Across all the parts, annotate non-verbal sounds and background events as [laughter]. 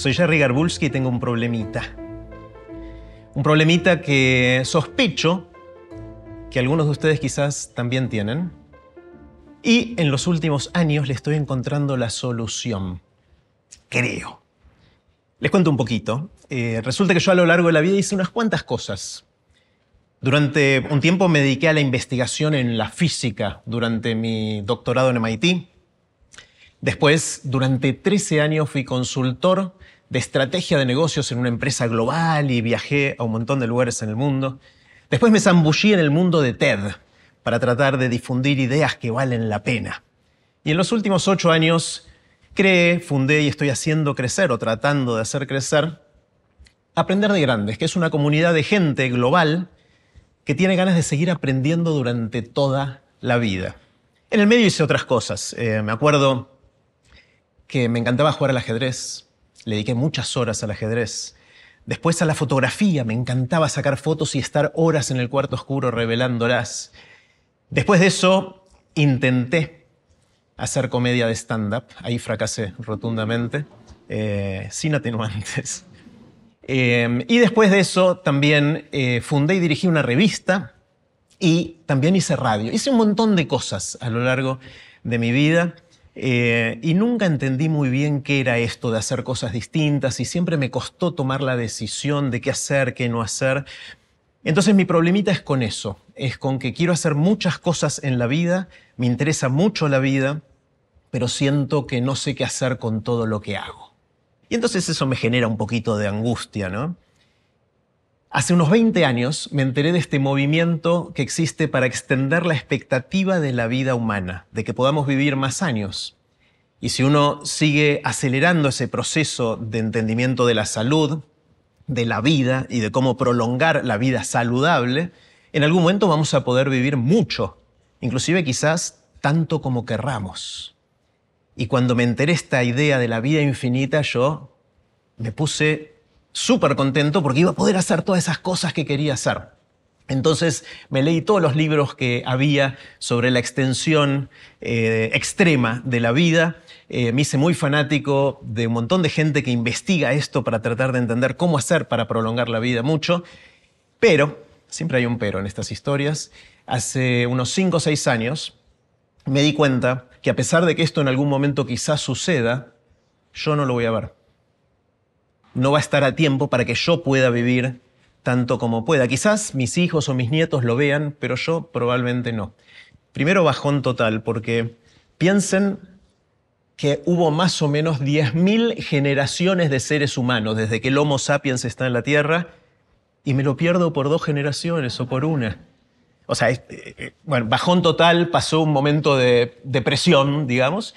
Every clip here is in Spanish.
Soy Jerry Garbulski y tengo un problemita. Un problemita que sospecho que algunos de ustedes quizás también tienen. Y en los últimos años le estoy encontrando la solución. Creo. Les cuento un poquito. Eh, resulta que yo a lo largo de la vida hice unas cuantas cosas. Durante un tiempo me dediqué a la investigación en la física durante mi doctorado en MIT. Después, durante 13 años fui consultor de estrategia de negocios en una empresa global y viajé a un montón de lugares en el mundo. Después me zambullí en el mundo de TED para tratar de difundir ideas que valen la pena. Y en los últimos ocho años creé, fundé y estoy haciendo crecer o tratando de hacer crecer Aprender de Grandes, que es una comunidad de gente global que tiene ganas de seguir aprendiendo durante toda la vida. En el medio hice otras cosas. Eh, me acuerdo que me encantaba jugar al ajedrez. Le dediqué muchas horas al ajedrez. Después a la fotografía, me encantaba sacar fotos y estar horas en el cuarto oscuro revelándolas. Después de eso, intenté hacer comedia de stand-up. Ahí fracasé rotundamente, eh, sin atenuantes. [laughs] Em, y después de eso, también eh, fundé y dirigí una revista y también hice radio. Hice un montón de cosas a lo largo de mi vida. Eh, y nunca entendí muy bien qué era esto de hacer cosas distintas y siempre me costó tomar la decisión de qué hacer, qué no hacer. Entonces mi problemita es con eso, es con que quiero hacer muchas cosas en la vida, me interesa mucho la vida, pero siento que no sé qué hacer con todo lo que hago. Y entonces eso me genera un poquito de angustia, ¿no? Hace unos 20 años me enteré de este movimiento que existe para extender la expectativa de la vida humana, de que podamos vivir más años. Y si uno sigue acelerando ese proceso de entendimiento de la salud, de la vida y de cómo prolongar la vida saludable, en algún momento vamos a poder vivir mucho, inclusive quizás tanto como querramos. Y cuando me enteré esta idea de la vida infinita, yo me puse súper contento porque iba a poder hacer todas esas cosas que quería hacer. Entonces me leí todos los libros que había sobre la extensión eh, extrema de la vida. Eh, me hice muy fanático de un montón de gente que investiga esto para tratar de entender cómo hacer para prolongar la vida mucho. Pero, siempre hay un pero en estas historias, hace unos 5 o 6 años me di cuenta que a pesar de que esto en algún momento quizás suceda, yo no lo voy a ver no va a estar a tiempo para que yo pueda vivir tanto como pueda. Quizás mis hijos o mis nietos lo vean, pero yo probablemente no. Primero bajón total, porque piensen que hubo más o menos 10.000 generaciones de seres humanos desde que el Homo sapiens está en la Tierra y me lo pierdo por dos generaciones o por una. O sea, eh, eh, bueno, bajón total, pasó un momento de depresión, digamos,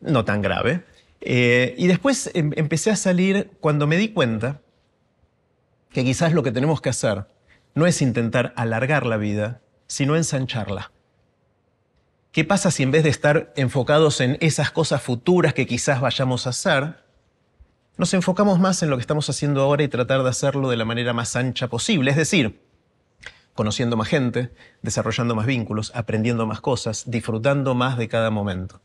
no tan grave. Eh, y después em, empecé a salir cuando me di cuenta que quizás lo que tenemos que hacer no es intentar alargar la vida, sino ensancharla. ¿Qué pasa si en vez de estar enfocados en esas cosas futuras que quizás vayamos a hacer, nos enfocamos más en lo que estamos haciendo ahora y tratar de hacerlo de la manera más ancha posible? Es decir, conociendo más gente, desarrollando más vínculos, aprendiendo más cosas, disfrutando más de cada momento.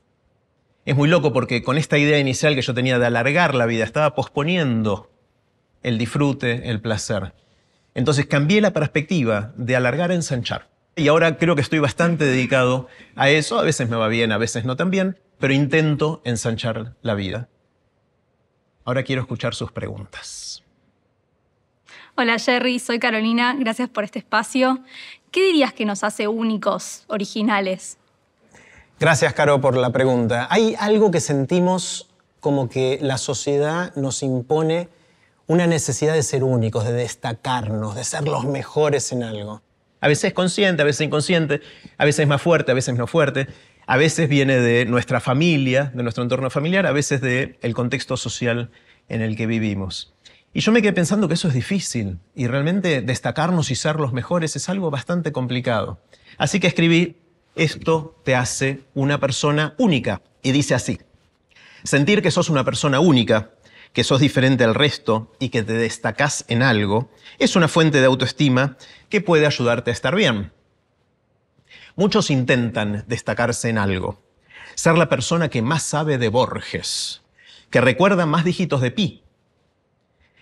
Es muy loco porque con esta idea inicial que yo tenía de alargar la vida, estaba posponiendo el disfrute, el placer. Entonces cambié la perspectiva de alargar a ensanchar. Y ahora creo que estoy bastante dedicado a eso. A veces me va bien, a veces no tan bien, pero intento ensanchar la vida. Ahora quiero escuchar sus preguntas. Hola Jerry, soy Carolina, gracias por este espacio. ¿Qué dirías que nos hace únicos, originales? Gracias, Caro, por la pregunta. Hay algo que sentimos como que la sociedad nos impone una necesidad de ser únicos, de destacarnos, de ser los mejores en algo. A veces consciente, a veces inconsciente, a veces más fuerte, a veces no fuerte. A veces viene de nuestra familia, de nuestro entorno familiar, a veces del contexto social en el que vivimos. Y yo me quedé pensando que eso es difícil y realmente destacarnos y ser los mejores es algo bastante complicado. Así que escribí esto te hace una persona única. Y dice así, sentir que sos una persona única, que sos diferente al resto y que te destacás en algo, es una fuente de autoestima que puede ayudarte a estar bien. Muchos intentan destacarse en algo, ser la persona que más sabe de Borges, que recuerda más dígitos de pi,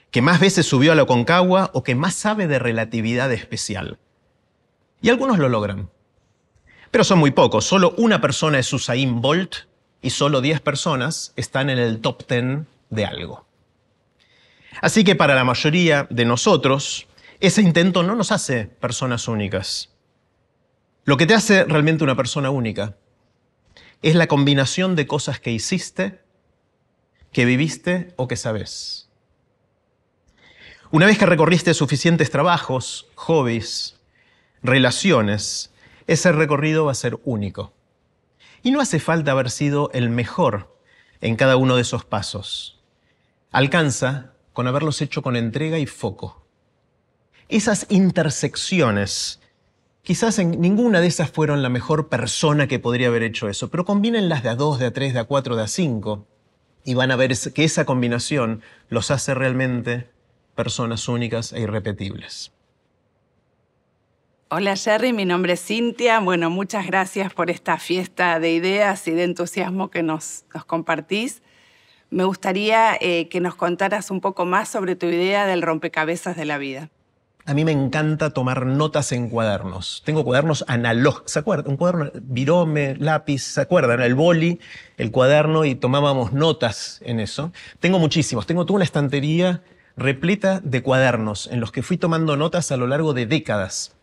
que más veces subió a la Concagua o que más sabe de relatividad especial. Y algunos lo logran. Pero son muy pocos. Solo una persona es Usain Bolt y solo 10 personas están en el top 10 de algo. Así que para la mayoría de nosotros, ese intento no nos hace personas únicas. Lo que te hace realmente una persona única es la combinación de cosas que hiciste, que viviste o que sabes. Una vez que recorriste suficientes trabajos, hobbies, relaciones, ese recorrido va a ser único. Y no hace falta haber sido el mejor en cada uno de esos pasos. Alcanza con haberlos hecho con entrega y foco. Esas intersecciones, quizás en ninguna de esas fueron la mejor persona que podría haber hecho eso, pero las de a dos, de a tres, de a cuatro, de a cinco, y van a ver que esa combinación los hace realmente personas únicas e irrepetibles. Hola Jerry, mi nombre es Cintia. Bueno, muchas gracias por esta fiesta de ideas y de entusiasmo que nos, compartís. Me gustaría eh, que nos contaras un poco más sobre tu idea del rompecabezas de la vida. A mí me encanta tomar notas en cuadernos. Tengo cuadernos analógicos, ¿se acuerdan? Un cuaderno, virome, lápiz, ¿se acuerdan? El boli, el cuaderno y tomábamos notas en eso. Tengo muchísimos, tengo toda una estantería repleta de cuadernos en los que fui tomando notas a lo largo de décadas.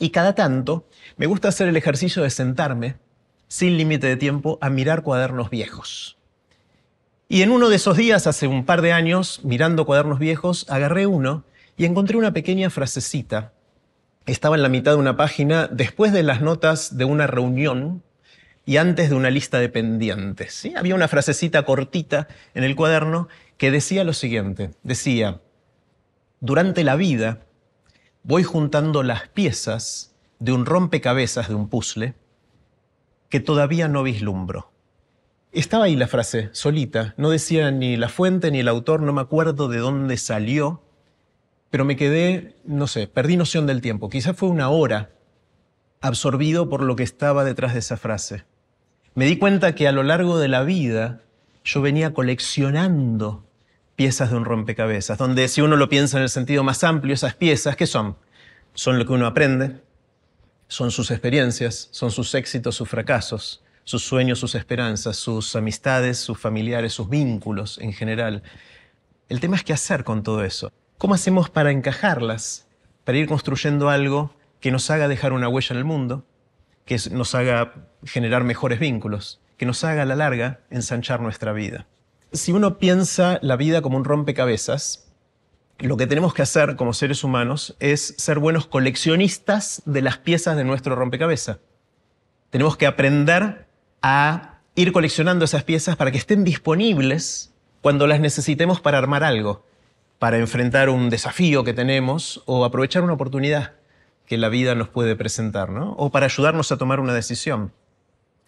Y cada tanto me gusta hacer el ejercicio de sentarme, sin límite de tiempo, a mirar cuadernos viejos. Y en uno de esos días, hace un par de años, mirando cuadernos viejos, agarré uno y encontré una pequeña frasecita. Estaba en la mitad de una página, después de las notas de una reunión y antes de una lista de pendientes. Había una frasecita cortita en el cuaderno que decía lo siguiente. Decía, durante la vida voy juntando las piezas de un rompecabezas, de un puzzle, que todavía no vislumbro. Estaba ahí la frase, solita, no decía ni la fuente ni el autor, no me acuerdo de dónde salió, pero me quedé, no sé, perdí noción del tiempo, quizás fue una hora absorbido por lo que estaba detrás de esa frase. Me di cuenta que a lo largo de la vida yo venía coleccionando piezas de un rompecabezas, donde si uno lo piensa en el sentido más amplio, esas piezas, ¿qué son? Son lo que uno aprende, son sus experiencias, son sus éxitos, sus fracasos, sus sueños, sus esperanzas, sus amistades, sus familiares, sus vínculos en general. El tema es qué hacer con todo eso. ¿Cómo hacemos para encajarlas, para ir construyendo algo que nos haga dejar una huella en el mundo, que nos haga generar mejores vínculos, que nos haga a la larga ensanchar nuestra vida? si uno piensa la vida como un rompecabezas, lo que tenemos que hacer como seres humanos es ser buenos coleccionistas de las piezas de nuestro rompecabezas. Tenemos que aprender a ir coleccionando esas piezas para que estén disponibles cuando las necesitemos para armar algo, para enfrentar un desafío que tenemos o aprovechar una oportunidad que la vida nos puede presentar, ¿no? O para ayudarnos a tomar una decisión.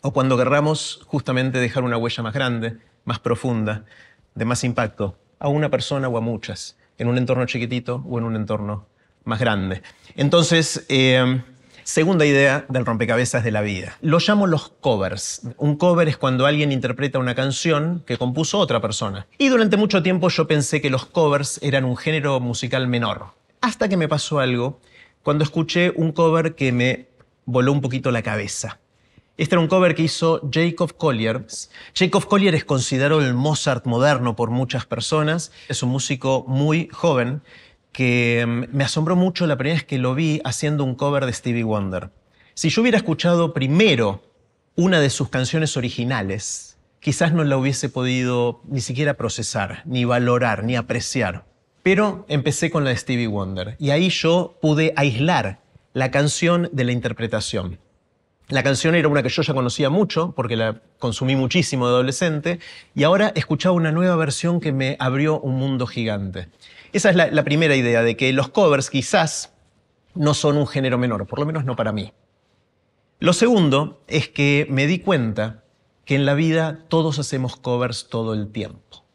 O cuando querramos justamente dejar una huella más grande más profunda, de más impacto, a una persona o a muchas, en un entorno chiquitito o en un entorno más grande. Entonces, eh, segunda idea del rompecabezas de la vida. Lo llamo los covers. Un cover es cuando alguien interpreta una canción que compuso otra persona. Y durante mucho tiempo yo pensé que los covers eran un género musical menor. Hasta que me pasó algo cuando escuché un cover que me voló un poquito la cabeza. Este era un cover que hizo Jacob Collier. Jacob Collier es considerado el Mozart moderno por muchas personas. Es un músico muy joven que mm, me asombró mucho la primera vez que lo vi haciendo un cover de Stevie Wonder. Si yo hubiera escuchado primero una de sus canciones originales, quizás no la hubiese podido ni siquiera procesar, ni valorar, ni apreciar. Pero empecé con la de Stevie Wonder y ahí yo pude aislar la canción de la interpretación. La canción era una que yo ya conocía mucho, porque la consumí muchísimo de adolescente, y ahora escuchaba una nueva versión que me abrió un mundo gigante. Esa es la, primera idea, de que los covers quizás no son un género menor, por lo menos no para mí. Lo segundo es que me di cuenta que en la vida todos hacemos covers todo el tiempo.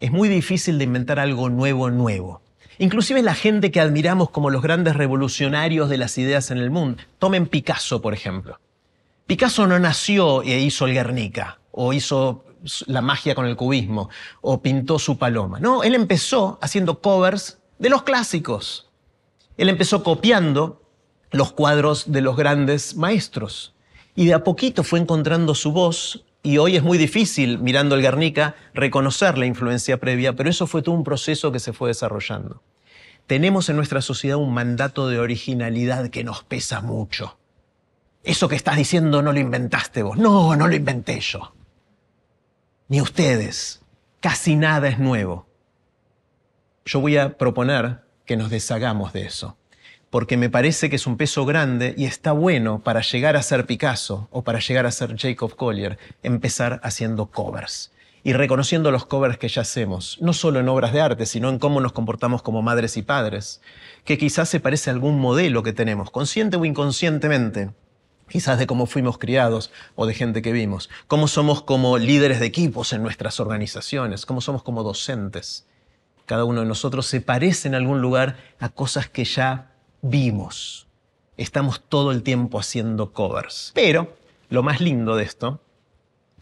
Es muy difícil de inventar algo nuevo, nuevo. Inclusive la gente que admiramos como los grandes revolucionarios de las ideas en el mundo. Tomen Picasso, por ejemplo. Picasso no nació e hizo el Guernica, o hizo la magia con el cubismo, o pintó su paloma. No, él empezó haciendo covers de los clásicos. Él empezó copiando los cuadros de los grandes maestros. Y de a poquito fue encontrando su voz y hoy es muy difícil, mirando el Guernica, reconocer la influencia previa, pero eso fue todo un proceso que se fue desarrollando. Tenemos en nuestra sociedad un mandato de originalidad que nos pesa mucho. Eso que estás diciendo no lo inventaste vos. No, no lo inventé yo. Ni ustedes. Casi nada es nuevo. Yo voy a proponer que nos deshagamos de eso porque me parece que es un peso grande y está bueno para llegar a ser Picasso o para llegar a ser Jacob Collier, empezar haciendo covers y reconociendo los covers que ya hacemos, no solo en obras de arte, sino en cómo nos comportamos como madres y padres, que quizás se parece a algún modelo que tenemos, consciente o inconscientemente, quizás de cómo fuimos criados o de gente que vimos, cómo somos como líderes de equipos en nuestras organizaciones, cómo somos como docentes. Cada uno de nosotros se parece en algún lugar a cosas que ya vimos, Estamos todo el tiempo haciendo covers. Pero lo más lindo de esto,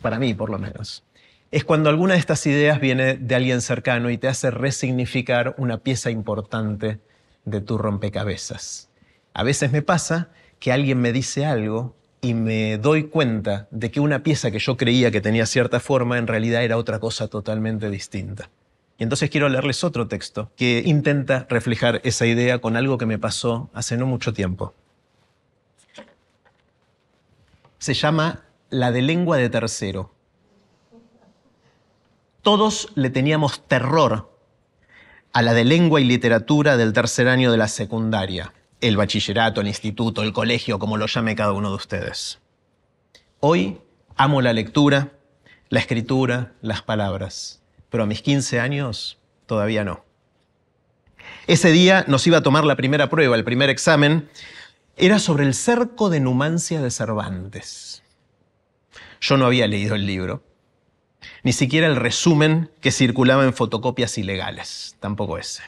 para mí por lo menos, es cuando alguna de estas ideas viene de alguien cercano y te hace resignificar una pieza importante de tu rompecabezas. A veces me pasa que alguien me dice algo y me doy cuenta de que una pieza que yo creía que tenía cierta forma en realidad era otra cosa totalmente distinta. Y entonces quiero leerles otro texto que intenta reflejar esa idea con algo que me pasó hace no mucho tiempo. Se llama La de lengua de tercero. Todos le teníamos terror a la de lengua y literatura del tercer año de la secundaria, el bachillerato, el instituto, el colegio, como lo llame cada uno de ustedes. Hoy amo la lectura, la escritura, las palabras pero a mis 15 años todavía no. Ese día nos iba a tomar la primera prueba, el primer examen, era sobre el cerco de Numancia de Cervantes. Yo no había leído el libro, ni siquiera el resumen que circulaba en fotocopias ilegales, tampoco ese.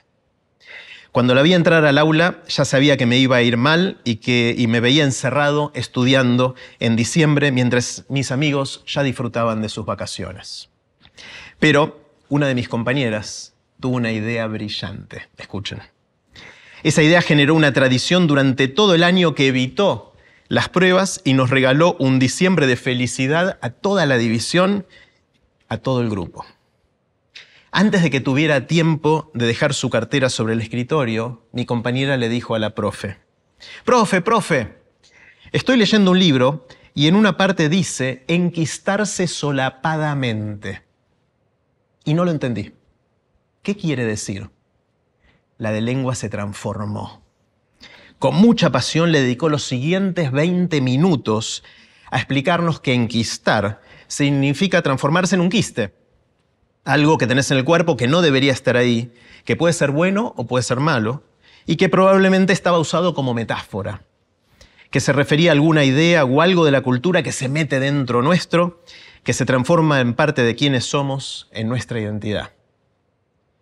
Cuando la vi entrar al aula ya sabía que me iba a ir mal y que me veía encerrado estudiando en diciembre mientras mis amigos ya disfrutaban de sus vacaciones. Pero una de mis compañeras tuvo una idea brillante. Escuchen. Esa idea generó una tradición durante todo el año que evitó las pruebas y nos regaló un diciembre de felicidad a toda la división, a todo el grupo. Antes de que tuviera tiempo de dejar su cartera sobre el escritorio, mi compañera le dijo a la profe, profe, profe, estoy leyendo un libro y en una parte dice enquistarse solapadamente y no lo entendí. ¿Qué quiere decir? La de lengua se transformó. Con mucha pasión le dedicó los siguientes 20 minutos a explicarnos que enquistar significa transformarse en un quiste. Algo que tenés en el cuerpo que no debería estar ahí, que puede ser bueno o puede ser malo, y que probablemente estaba usado como metáfora, que se refería a alguna idea o algo de la cultura que se mete dentro nuestro que se transforma en parte de quienes somos en nuestra identidad.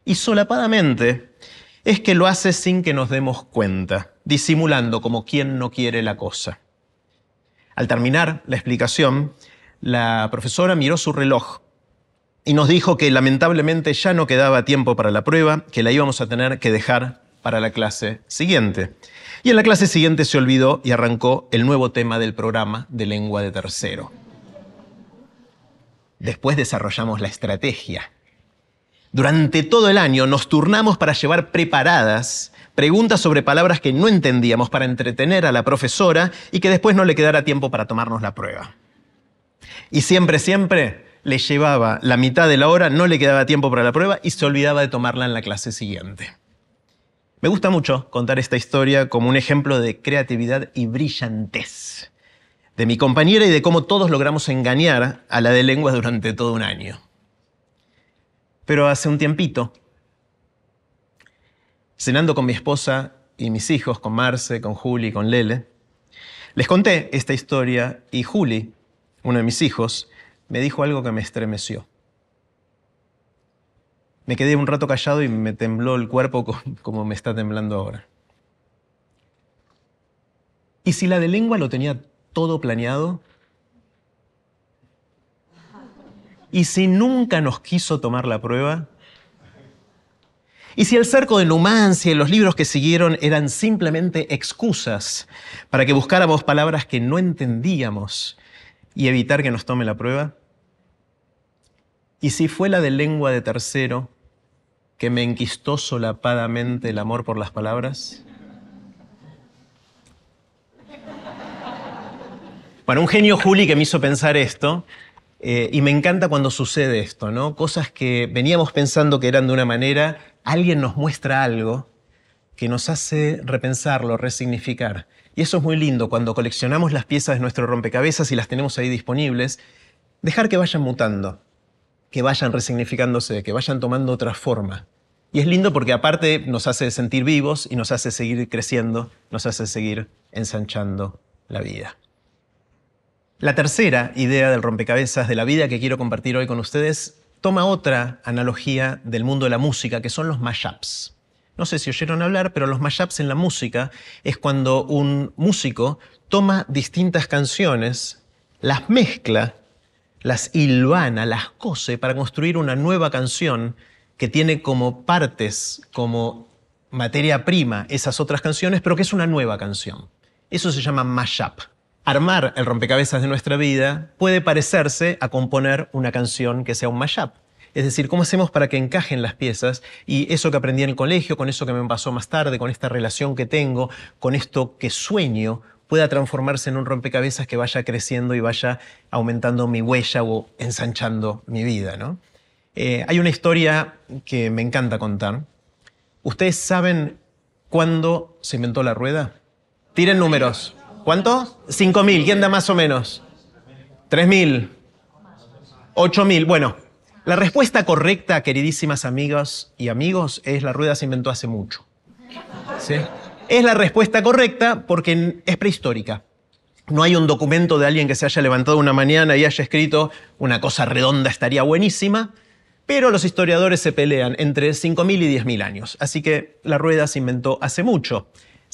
Y solapadamente es que lo hace sin que nos demos cuenta, disimulando como quien no quiere la cosa. Al terminar la explicación, la profesora miró su reloj y nos dijo que lamentablemente ya no quedaba tiempo para la prueba, que la íbamos a tener que dejar para la clase siguiente. Y en la clase siguiente se olvidó y arrancó el nuevo tema del programa de lengua de tercero. Después desarrollamos la estrategia. Durante todo el año nos turnamos para llevar preparadas preguntas sobre palabras que no entendíamos para entretener a la profesora y que después no le quedara tiempo para tomarnos la prueba. Y siempre, siempre le llevaba la mitad de la hora, no le quedaba tiempo para la prueba y se olvidaba de tomarla en la clase siguiente. Me gusta mucho contar esta historia como un ejemplo de creatividad y brillantez de mi compañera y de cómo todos logramos engañar a la de lengua durante todo un año. Pero hace un tiempito, cenando con mi esposa y mis hijos, con Marce, con Juli, con Lele, les conté esta historia y Juli, uno de mis hijos, me dijo algo que me estremeció. Me quedé un rato callado y me tembló el cuerpo [laughs] como me está temblando ahora. ¿Y si la de lengua lo tenía todo planeado? ¿Y si nunca nos quiso tomar la prueba? ¿Y si el cerco de Numancia y los libros que siguieron eran simplemente excusas para que buscáramos palabras que no entendíamos y evitar que nos tome la prueba? ¿Y si fue la de lengua de tercero que me enquistó solapadamente el amor por las palabras? Bueno, un genio Juli que me hizo pensar esto. Eh, y me encanta cuando sucede esto, ¿no? Cosas que veníamos pensando que eran de una manera, alguien nos muestra algo que nos hace repensarlo, resignificar. Y eso es muy lindo, cuando coleccionamos las piezas de nuestro rompecabezas y las tenemos ahí disponibles, dejar que vayan mutando, que vayan resignificándose, que vayan tomando otra forma. Y es lindo porque aparte nos hace sentir vivos y nos hace seguir creciendo, nos hace seguir ensanchando la vida. La tercera idea del rompecabezas de la vida que quiero compartir hoy con ustedes toma otra analogía del mundo de la música, que son los mashups. No sé si oyeron hablar, pero los mashups en la música es cuando un músico toma distintas canciones, las mezcla, las hilvana, las cose para construir una nueva canción que tiene como partes, como materia prima esas otras canciones, pero que es una nueva canción. Eso se llama mashup. Armar el rompecabezas de nuestra vida puede parecerse a componer una canción que sea un mashup. Es decir, ¿cómo hacemos para que encajen las piezas? Y eso que aprendí en el colegio, con eso que me pasó más tarde, con esta relación que tengo, con esto que sueño, pueda transformarse en un rompecabezas que vaya creciendo y vaya aumentando mi huella o ensanchando mi vida. Eh, hay una historia que me encanta contar. ¿Ustedes saben cuándo se inventó la rueda? Tiren números. ¿Cuánto? 5.000. ¿Quién da más o menos? 3.000. 8.000. Bueno, la respuesta correcta, queridísimas amigas y amigos, es la rueda se inventó hace mucho. Es la respuesta correcta porque es prehistórica. No hay un documento de alguien que se haya levantado una mañana y haya escrito una cosa redonda estaría buenísima, pero los historiadores se pelean entre 5.000 y 10.000 años. Así que la rueda se inventó hace mucho.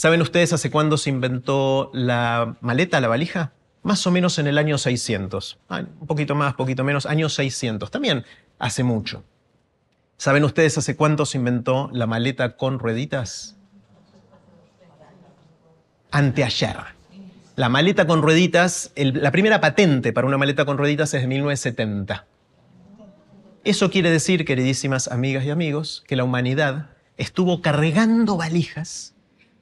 ¿Saben ustedes hace cuándo se inventó la maleta, la valija? Más o menos en el año 600. un poquito más, poquito menos, año 600. También hace mucho. ¿Saben ustedes hace cuánto se inventó la maleta con rueditas? Anteayer. La maleta con rueditas, la primera patente para una maleta con rueditas es de 1970. Eso quiere decir, queridísimas amigas y amigos, que la humanidad estuvo cargando valijas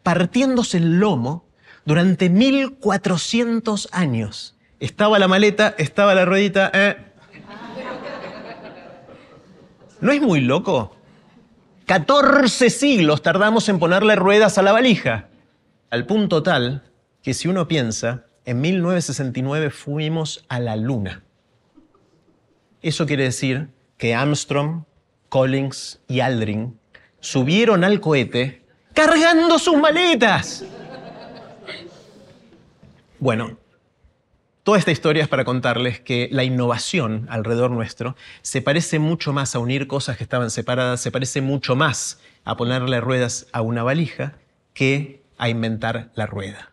partiéndose el lomo durante 1400 años. Estaba la maleta, estaba la ruedita. Eh. ¿No es muy loco? 14 siglos tardamos en ponerle ruedas a la valija. Al punto tal que si uno piensa, en 1969 fuimos a la Luna. Eso quiere decir que Armstrong, Collins y Aldrin subieron al cohete cargando sus maletas. Bueno, toda esta historia es para contarles que la innovación alrededor nuestro se parece mucho más a unir cosas que estaban separadas, se parece mucho más a ponerle ruedas a una valija que a inventar la rueda.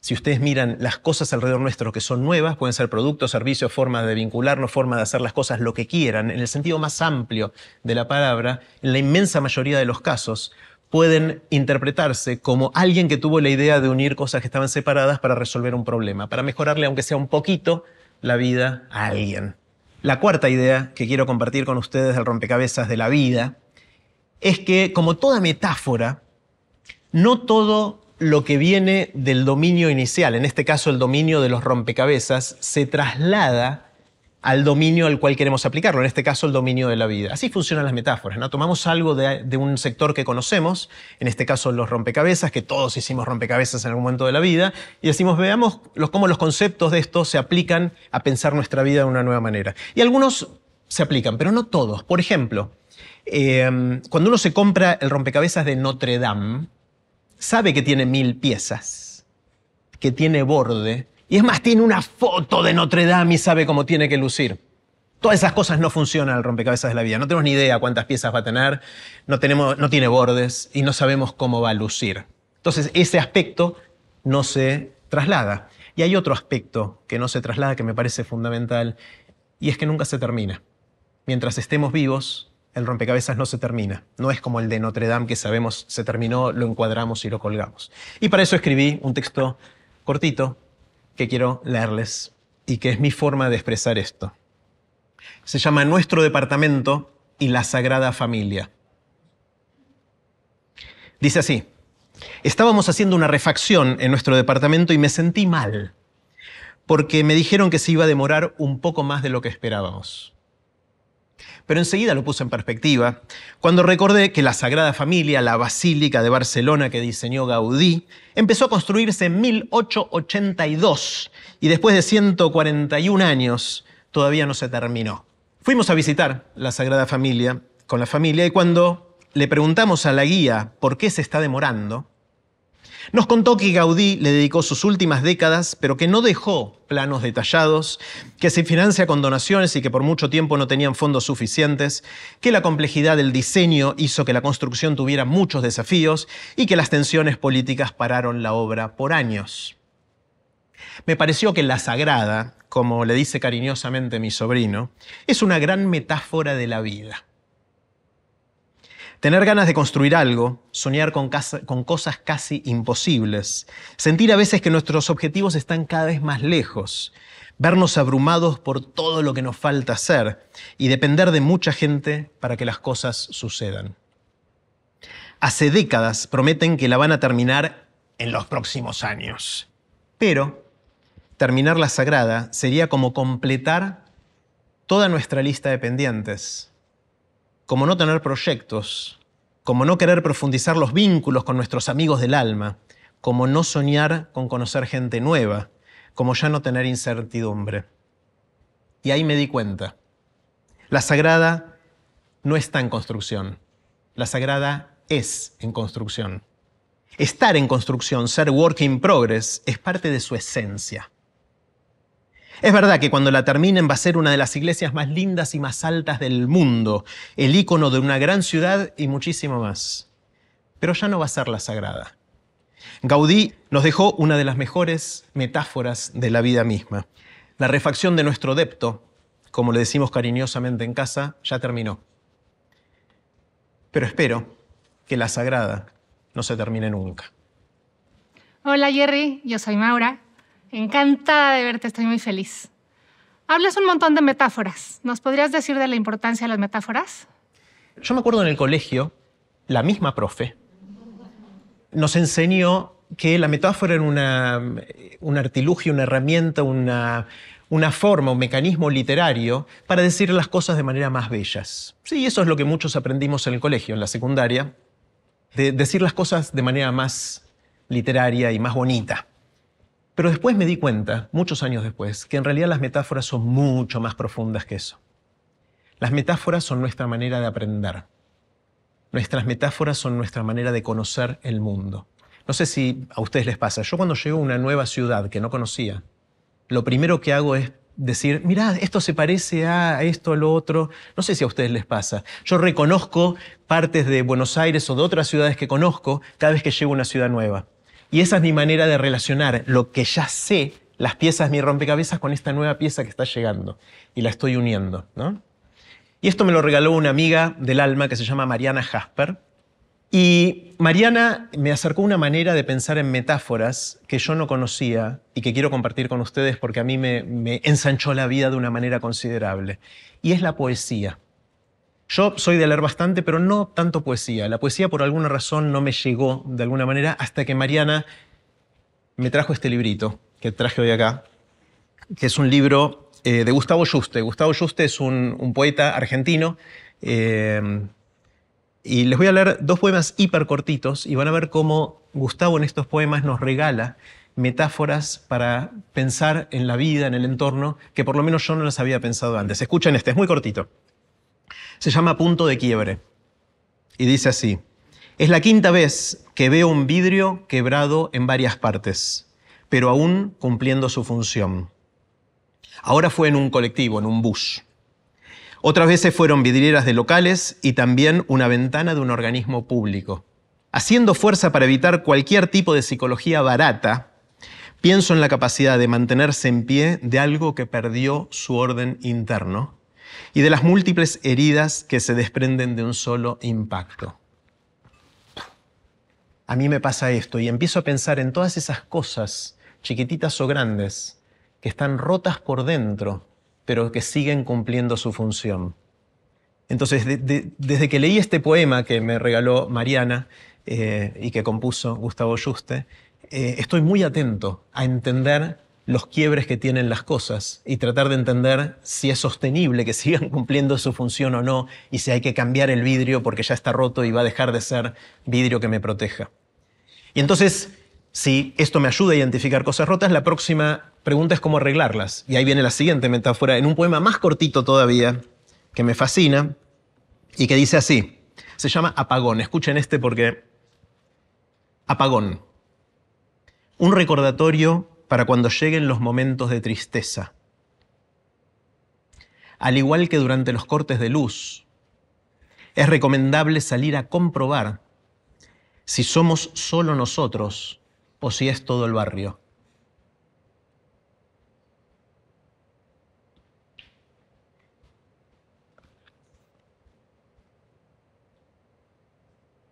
Si ustedes miran las cosas alrededor nuestro que son nuevas, pueden ser productos, servicios, formas de vincularnos, formas de hacer las cosas lo que quieran, en el sentido más amplio de la palabra, en la inmensa mayoría de los casos, pueden interpretarse como alguien que tuvo la idea de unir cosas que estaban separadas para resolver un problema, para mejorarle, aunque sea un poquito, la vida a alguien. La cuarta idea que quiero compartir con ustedes del rompecabezas de la vida es que, como toda metáfora, no todo lo que viene del dominio inicial, en este caso el dominio de los rompecabezas, se traslada al dominio al cual queremos aplicarlo, en este caso el dominio de la vida. Así funcionan las metáforas, ¿no? Tomamos algo de, un sector que conocemos, en este caso los rompecabezas, que todos hicimos rompecabezas en algún momento de la vida, y decimos, veamos cómo los conceptos de esto se aplican a pensar nuestra vida de una nueva manera. Y algunos se aplican, pero no todos. Por ejemplo, em, cuando uno se compra el rompecabezas de Notre Dame, sabe que tiene mil piezas, que tiene borde, y es más, tiene una foto de Notre Dame y sabe cómo tiene que lucir. Todas esas cosas no funcionan el rompecabezas de la vida. No tenemos ni idea cuántas piezas va a tener, no, no tiene bordes y no sabemos cómo va a lucir. Entonces, ese aspecto no se traslada. Y hay otro aspecto que no se traslada que me parece fundamental y es que nunca se termina. Mientras estemos vivos, el rompecabezas no se termina. No es como el de Notre Dame que sabemos se terminó, lo encuadramos y lo colgamos. Y para eso escribí un texto cortito que quiero leerles y que es mi forma de expresar esto. Se llama Nuestro Departamento y la Sagrada Familia. Dice así, estábamos haciendo una refacción en nuestro departamento y me sentí mal, porque me dijeron que se iba a demorar un poco más de lo que esperábamos pero enseguida lo puse en perspectiva cuando recordé que la Sagrada Familia, la Basílica de Barcelona que diseñó Gaudí, empezó a construirse en 1882 y después de 141 años todavía no se terminó. Fuimos a visitar la Sagrada Familia con la familia y cuando le preguntamos a la guía por qué se está demorando, nos contó que Gaudí le dedicó sus últimas décadas, pero que no dejó planos detallados, que se financia con donaciones y que por mucho tiempo no tenían fondos suficientes, que la complejidad del diseño hizo que la construcción tuviera muchos desafíos y que las tensiones políticas pararon la obra por años. Me pareció que la sagrada, como le dice cariñosamente mi sobrino, es una gran metáfora de la vida. Tener ganas de construir algo, soñar con, cosas casi imposibles, sentir a veces que nuestros objetivos están cada vez más lejos, vernos abrumados por todo lo que nos falta hacer y depender de mucha gente para que las cosas sucedan. Hace décadas prometen que la van a terminar en los próximos años, pero terminar la sagrada sería como completar toda nuestra lista de pendientes como no tener proyectos, como no querer profundizar los vínculos con nuestros amigos del alma, como no soñar con conocer gente nueva, como ya no tener incertidumbre. Y ahí me di cuenta. La sagrada no está en construcción. La sagrada es en construcción. Estar en construcción, ser work in progress, es parte de su esencia. Es verdad que cuando la terminen va a ser una de las iglesias más lindas y más altas del mundo, el ícono de una gran ciudad y muchísimo más. Pero ya no va a ser la sagrada. Gaudí nos dejó una de las mejores metáforas de la vida misma. La refacción de nuestro depto, como le decimos cariñosamente en casa, ya terminó. Pero espero que la sagrada no se termine nunca. Hola Jerry, yo soy Maura Encantada de verte, estoy muy feliz. Hablas un montón de metáforas. ¿Nos podrías decir de la importancia de las metáforas? Yo me acuerdo en el colegio, la misma profe nos enseñó que la metáfora era un artilugio, una herramienta, una, una forma, un mecanismo literario para decir las cosas de manera más bellas. Sí, eso es lo que muchos aprendimos en el colegio, en la secundaria, de decir las cosas de manera más literaria y más bonita. Pero después me di cuenta, muchos años después, que en realidad las metáforas son mucho más profundas que eso. Las metáforas son nuestra manera de aprender. Nuestras metáforas son nuestra manera de conocer el mundo. No sé si a ustedes les pasa. Yo cuando llego a una nueva ciudad que no conocía, lo primero que hago es decir, mirad esto se parece a esto, a lo otro. No sé si a ustedes les pasa. Yo reconozco partes de Buenos Aires o de otras ciudades que conozco cada vez que llego a una ciudad nueva. Y esa es mi manera de relacionar lo que ya sé, las piezas mi rompecabezas, con esta nueva pieza que está llegando. Y la estoy uniendo. ¿no? Y esto me lo regaló una amiga del alma que se llama Mariana Jasper. Y Mariana me acercó una manera de pensar en metáforas que yo no conocía y que quiero compartir con ustedes porque a mí me ensanchó la vida de una manera considerable. Y es la poesía. Yo soy de leer bastante, pero no tanto poesía. La poesía por alguna razón no me llegó de alguna manera hasta que Mariana me trajo este librito que traje hoy acá, que es un libro eh, de Gustavo Yuste. Gustavo Yuste es un, poeta argentino. Eh, y les voy a leer dos poemas hiper cortitos y van a ver cómo Gustavo en estos poemas nos regala metáforas para pensar en la vida, en el entorno, que por lo menos yo no las había pensado antes. Escuchen este, es muy cortito se llama Punto de Quiebre. Y dice así, es la quinta vez que veo un vidrio quebrado en varias partes, pero aún cumpliendo su función. Ahora fue en un colectivo, en un bus. Otras veces fueron vidrieras de locales y también una ventana de un organismo público. Haciendo fuerza para evitar cualquier tipo de psicología barata, pienso en la capacidad de mantenerse en pie de algo que perdió su orden interno y de las múltiples heridas que se desprenden de un solo impacto. A mí me pasa esto y empiezo a pensar en todas esas cosas, chiquititas o grandes, que están rotas por dentro, pero que siguen cumpliendo su función. Entonces, desde que leí este poema que me regaló Mariana eh, y que compuso Gustavo Juste, eh, estoy muy atento a entender los quiebres que tienen las cosas y tratar de entender si es sostenible que [laughs] sigan cumpliendo su función o no y si hay que cambiar el vidrio porque ya está roto y va a dejar de ser vidrio que me proteja. Y entonces, si esto me ayuda a identificar cosas rotas, la próxima pregunta es cómo arreglarlas. Y ahí viene la siguiente metáfora en un poema más cortito todavía que me fascina y que dice así. Se llama Apagón. Escuchen este porque... Apagón. Un recordatorio para cuando lleguen los momentos de tristeza. Al igual que durante los cortes de luz, es recomendable salir a comprobar si somos solo nosotros o si es todo el barrio.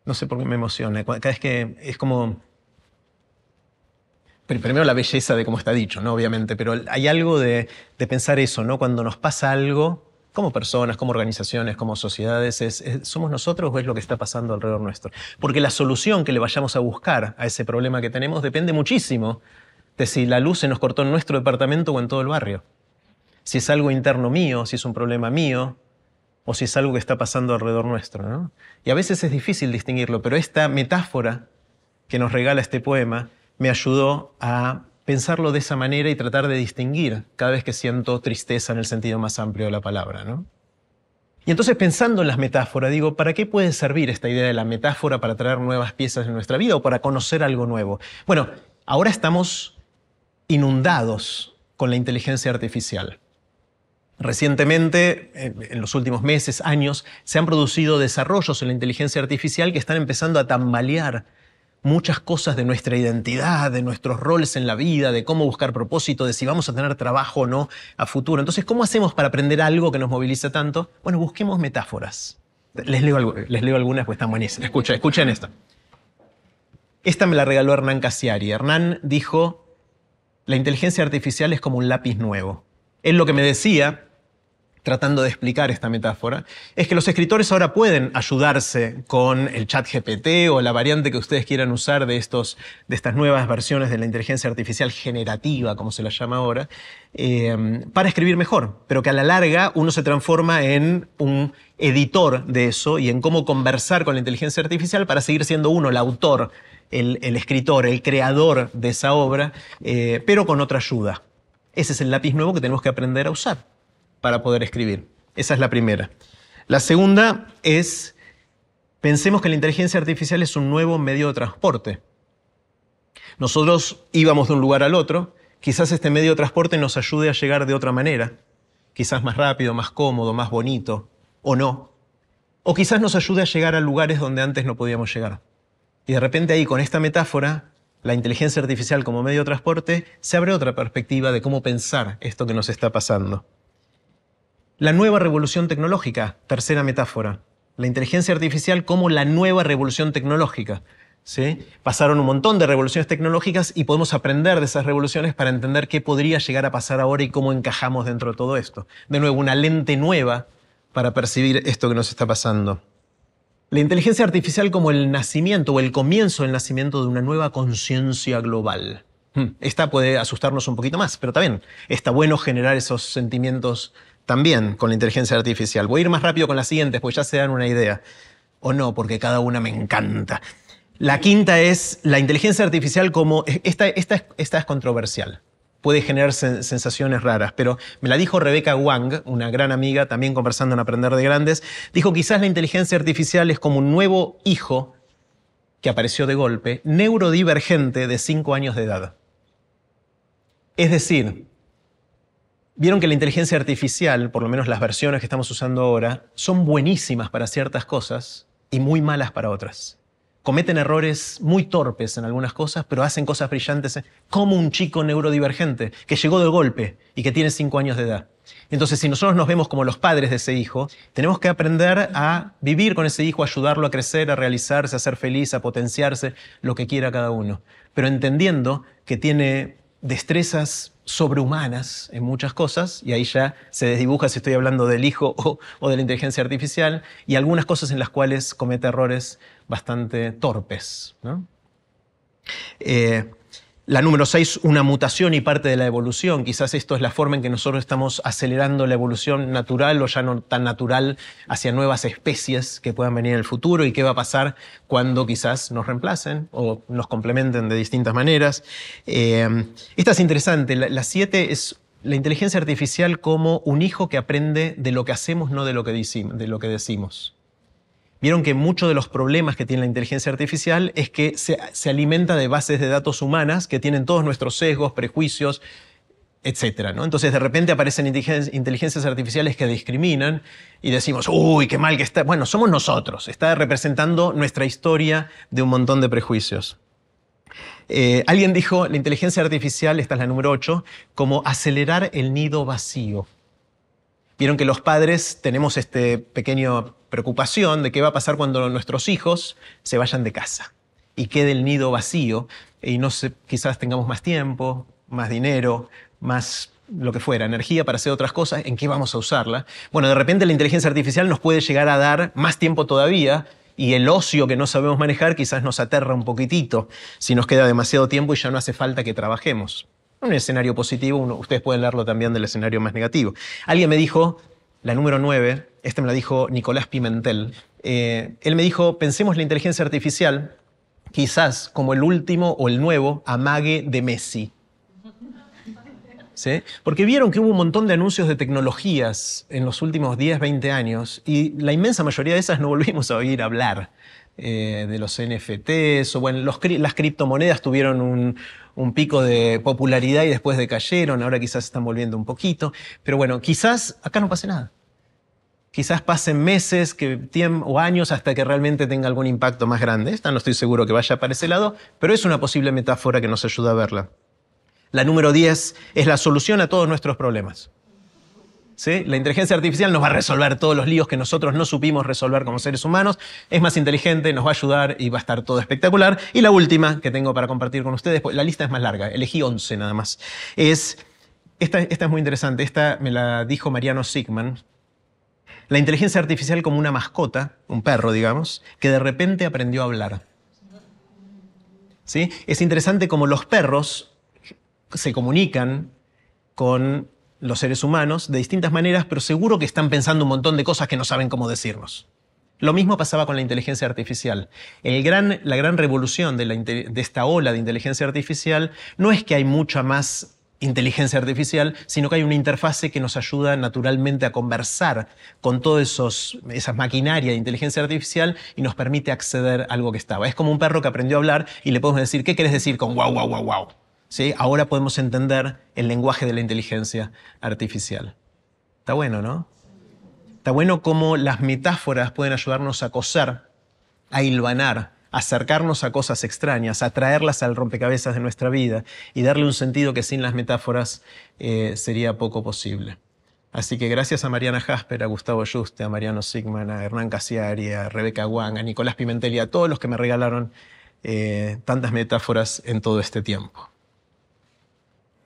No sé por qué me emociona. Cada vez que es como primero la belleza de cómo está dicho, ¿no? Obviamente, pero hay algo de, pensar eso, ¿no? Cuando nos pasa algo, como personas, como organizaciones, como sociedades, ¿somos nosotros o es lo que está pasando alrededor nuestro? Porque la solución que le vayamos a buscar a ese problema que tenemos depende muchísimo de si la luz se nos cortó en nuestro departamento o en todo el barrio. Si es algo interno mío, si es un problema mío, o si es algo que está pasando alrededor nuestro. Y a veces es difícil distinguirlo, pero esta metáfora que nos regala este poema me ayudó a pensarlo de esa manera y tratar de distinguir cada vez que siento tristeza en el sentido más amplio de la palabra. Y entonces pensando en las metáforas, digo, ¿para qué puede servir esta idea de la metáfora para traer nuevas piezas en nuestra vida o para conocer algo nuevo? Bueno, ahora estamos inundados con la inteligencia artificial. Recientemente, en los últimos meses, años, se han producido desarrollos en la inteligencia artificial que están empezando a tambalear muchas cosas de nuestra identidad, de nuestros roles en la vida, de cómo buscar propósito, de si vamos a tener trabajo o no a futuro. Entonces, ¿cómo hacemos para aprender algo que nos moviliza tanto? Bueno, busquemos metáforas. Les leo, algunas, porque están buenísimas. Escuchen, escuchen esta. Esta me la regaló Hernán Casiari. Hernán dijo, la inteligencia artificial es como un lápiz nuevo. Él lo que me decía tratando de explicar esta metáfora, es que los escritores ahora pueden ayudarse con el chat GPT o la variante que ustedes quieran usar de, estos, de estas nuevas versiones de la inteligencia artificial generativa, como se la llama ahora, em, para escribir mejor, pero que a la larga uno se transforma en un editor de eso y en cómo conversar con la inteligencia artificial para seguir siendo uno el autor, el, escritor, el creador de esa obra, eh, pero con otra ayuda. Ese es el lápiz nuevo que tenemos que aprender a usar para poder escribir. Esa es la primera. La segunda es, pensemos que la inteligencia artificial es un nuevo medio de transporte. Nosotros íbamos de un lugar al otro, quizás este medio de transporte nos ayude a llegar de otra manera, quizás más rápido, más cómodo, más bonito, o no. O quizás nos ayude a llegar a lugares donde antes no podíamos llegar. Y de repente ahí, con esta metáfora, la inteligencia artificial como medio de transporte, se abre otra perspectiva de cómo pensar esto que nos está pasando. La nueva revolución tecnológica, tercera metáfora. La inteligencia artificial como la nueva revolución tecnológica. ¿Sí? Pasaron un montón de revoluciones tecnológicas y podemos aprender de esas revoluciones para entender qué podría llegar a pasar ahora y cómo encajamos dentro de todo esto. De nuevo, una lente nueva para percibir esto que nos está pasando. La inteligencia artificial como el nacimiento o el comienzo del nacimiento de una nueva conciencia global. Hmm. Esta puede asustarnos un poquito más, pero también está bueno generar esos sentimientos también con la inteligencia artificial. Voy a ir más rápido con las siguientes, pues ya se dan una idea. O no, porque cada una me encanta. La quinta es la inteligencia artificial como... E, esta, esta, esta es controversial, puede generar sensaciones raras, pero me la dijo Rebeca Wang, una gran amiga, también conversando en Aprender de Grandes, dijo quizás la inteligencia artificial es como un nuevo hijo que apareció de golpe, neurodivergente de cinco años de edad. Es decir, Vieron que la inteligencia artificial, por lo menos las versiones que estamos usando ahora, son buenísimas para ciertas cosas y muy malas para otras. Cometen errores muy torpes en algunas cosas, pero hacen cosas brillantes, como un chico neurodivergente que llegó de golpe y que tiene cinco años de edad. Entonces, si nosotros nos vemos como los padres de ese hijo, tenemos que aprender a vivir con ese hijo, ayudarlo a crecer, a realizarse, a ser feliz, a potenciarse, lo que quiera cada uno. Pero entendiendo que tiene destrezas sobrehumanas en muchas cosas, y ahí ya se desdibuja si estoy hablando del hijo [laughs] o, de la inteligencia artificial, y algunas cosas en las cuales comete errores bastante torpes. Eh, la número 6, una mutación y parte de la evolución. Quizás esto es la forma en que nosotros estamos acelerando la evolución natural o ya no tan natural hacia nuevas especies que puedan venir en el futuro y qué va a pasar cuando quizás nos reemplacen o nos complementen de distintas maneras. Eh, esta es interesante. La siete es la inteligencia artificial como un hijo que aprende de lo que hacemos, no de lo que, de lo que decimos. Vieron que muchos de los problemas que tiene la inteligencia artificial es que se, alimenta de bases de datos humanas que tienen todos nuestros sesgos, prejuicios, etc. ¿no? Entonces de repente aparecen inteligencias artificiales que discriminan y decimos, uy, qué mal que está. Bueno, somos nosotros, está representando nuestra historia de un montón de prejuicios. Eh, alguien dijo, la inteligencia artificial, esta es la número 8, como acelerar el nido vacío. Vieron que los padres tenemos este pequeño preocupación de qué va a pasar cuando nuestros hijos se vayan de casa y quede el nido vacío y no sé, quizás tengamos más tiempo, más dinero, más lo que fuera, energía para hacer otras cosas, ¿en qué vamos a usarla? Bueno, de repente la inteligencia artificial nos puede llegar a dar más tiempo todavía y el ocio que no sabemos manejar quizás nos aterra un poquitito si nos queda demasiado tiempo y ya no hace falta que trabajemos un escenario positivo, ustedes pueden leerlo también del escenario más negativo. Alguien me dijo, la número 9, Este me la dijo Nicolás Pimentel, eh, él me dijo, pensemos la inteligencia artificial quizás como el último o el nuevo amague de Messi. ¿Sí? Porque vieron que hubo un montón de anuncios de tecnologías en los últimos 10, 20 años y la inmensa mayoría de esas no volvimos a oír hablar. Eh, de los NFTs, o bueno, las criptomonedas tuvieron un, pico de popularidad y después decayeron, ahora quizás están volviendo un poquito, pero bueno, quizás acá no pase nada. Quizás pasen meses que, o años hasta que realmente tenga algún impacto más grande. Esta no estoy seguro que vaya para ese lado, pero es una posible metáfora que nos ayuda a verla. La número 10 es la solución a todos nuestros problemas. La inteligencia artificial nos va a resolver todos los líos que nosotros no supimos resolver como seres humanos. Es más inteligente, nos va a ayudar y va a estar todo espectacular. Y la última que tengo para compartir con ustedes, pues, la lista es más larga, elegí 11 nada más, es... Esta, esta es muy interesante, esta me la dijo Mariano Sigman, la inteligencia artificial como una mascota, un perro, digamos, que de repente aprendió a hablar. ¿Sí? Es interesante como los perros se comunican con los seres humanos de distintas maneras, pero seguro que están pensando un montón de cosas que no saben cómo decirnos. Lo mismo pasaba con la inteligencia artificial. El gran, la gran revolución de, esta ola de inteligencia artificial no es que hay mucha más inteligencia artificial, sino que hay una interfase que nos ayuda naturalmente a conversar con toda esas maquinaria de inteligencia artificial y nos permite acceder a algo que estaba. Es como un perro que aprendió a hablar y le podemos decir, ¿qué quieres decir con guau, guau, guau, guau? ahora podemos entender el lenguaje de la inteligencia artificial. Está bueno, ¿no? Está bueno cómo las metáforas pueden ayudarnos a coser, a hilvanar, a acercarnos a cosas extrañas, a traerlas al rompecabezas de nuestra vida y darle un sentido que sin las metáforas eh, sería poco posible. Así que gracias a Mariana Jasper, a Gustavo Juste, a Mariano Sigman, a Hernán Casiari, a Rebeca Wang, a Nicolás Pimentel y a todos los que me regalaron eh, tantas metáforas en todo este tiempo.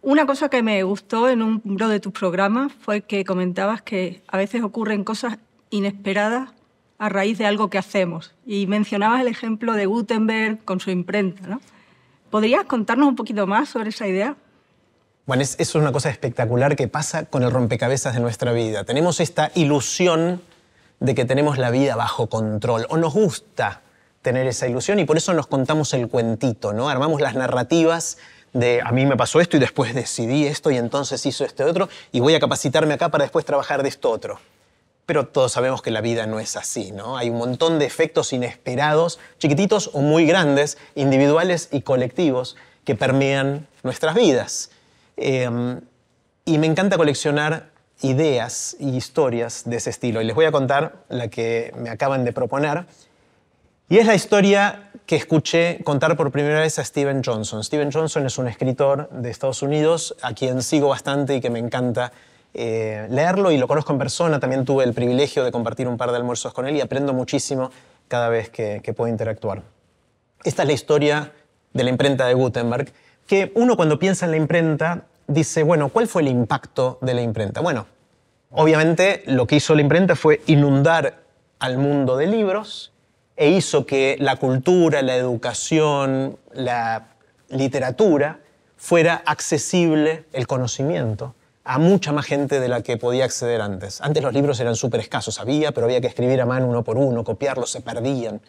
Una cosa que me gustó en uno de tus programas fue que comentabas que a veces ocurren cosas inesperadas a raíz de algo que hacemos. Y mencionabas el ejemplo de Gutenberg con su imprenta. ¿no? ¿Podrías contarnos un poquito más sobre esa idea? Bueno, eso es una cosa espectacular que pasa con el rompecabezas de nuestra vida. Tenemos esta ilusión de que tenemos la vida bajo control, o nos gusta tener esa ilusión y por eso nos contamos el cuentito, ¿no? Armamos las narrativas de a mí me pasó esto y después decidí esto y entonces hizo este otro y voy a capacitarme acá para después trabajar de esto otro. Pero todos sabemos que la vida no es así, ¿no? Hay un montón de efectos inesperados, chiquititos o muy grandes, individuales y colectivos, que permean nuestras vidas. Em, y me encanta coleccionar ideas y historias de ese estilo. Y les voy a contar la que me acaban de proponer y es la historia que escuché contar por primera vez a Steven Johnson. Steven Johnson es un escritor de Estados Unidos a quien sigo bastante y que me encanta eh, leerlo y lo conozco en persona. También tuve el privilegio de compartir un par de almuerzos con él y aprendo muchísimo cada vez que, que puedo interactuar. Esta es la historia de la imprenta de Gutenberg, que uno cuando piensa en la imprenta dice, bueno, ¿cuál fue el impacto de la imprenta? Bueno, obviamente lo que hizo la imprenta fue inundar al mundo de libros e hizo que la cultura, la educación, la literatura fuera accesible el conocimiento a mucha más gente de la que podía acceder antes. Antes los libros eran súper escasos, había, pero había que escribir a mano uno por uno, copiarlos, se perdían.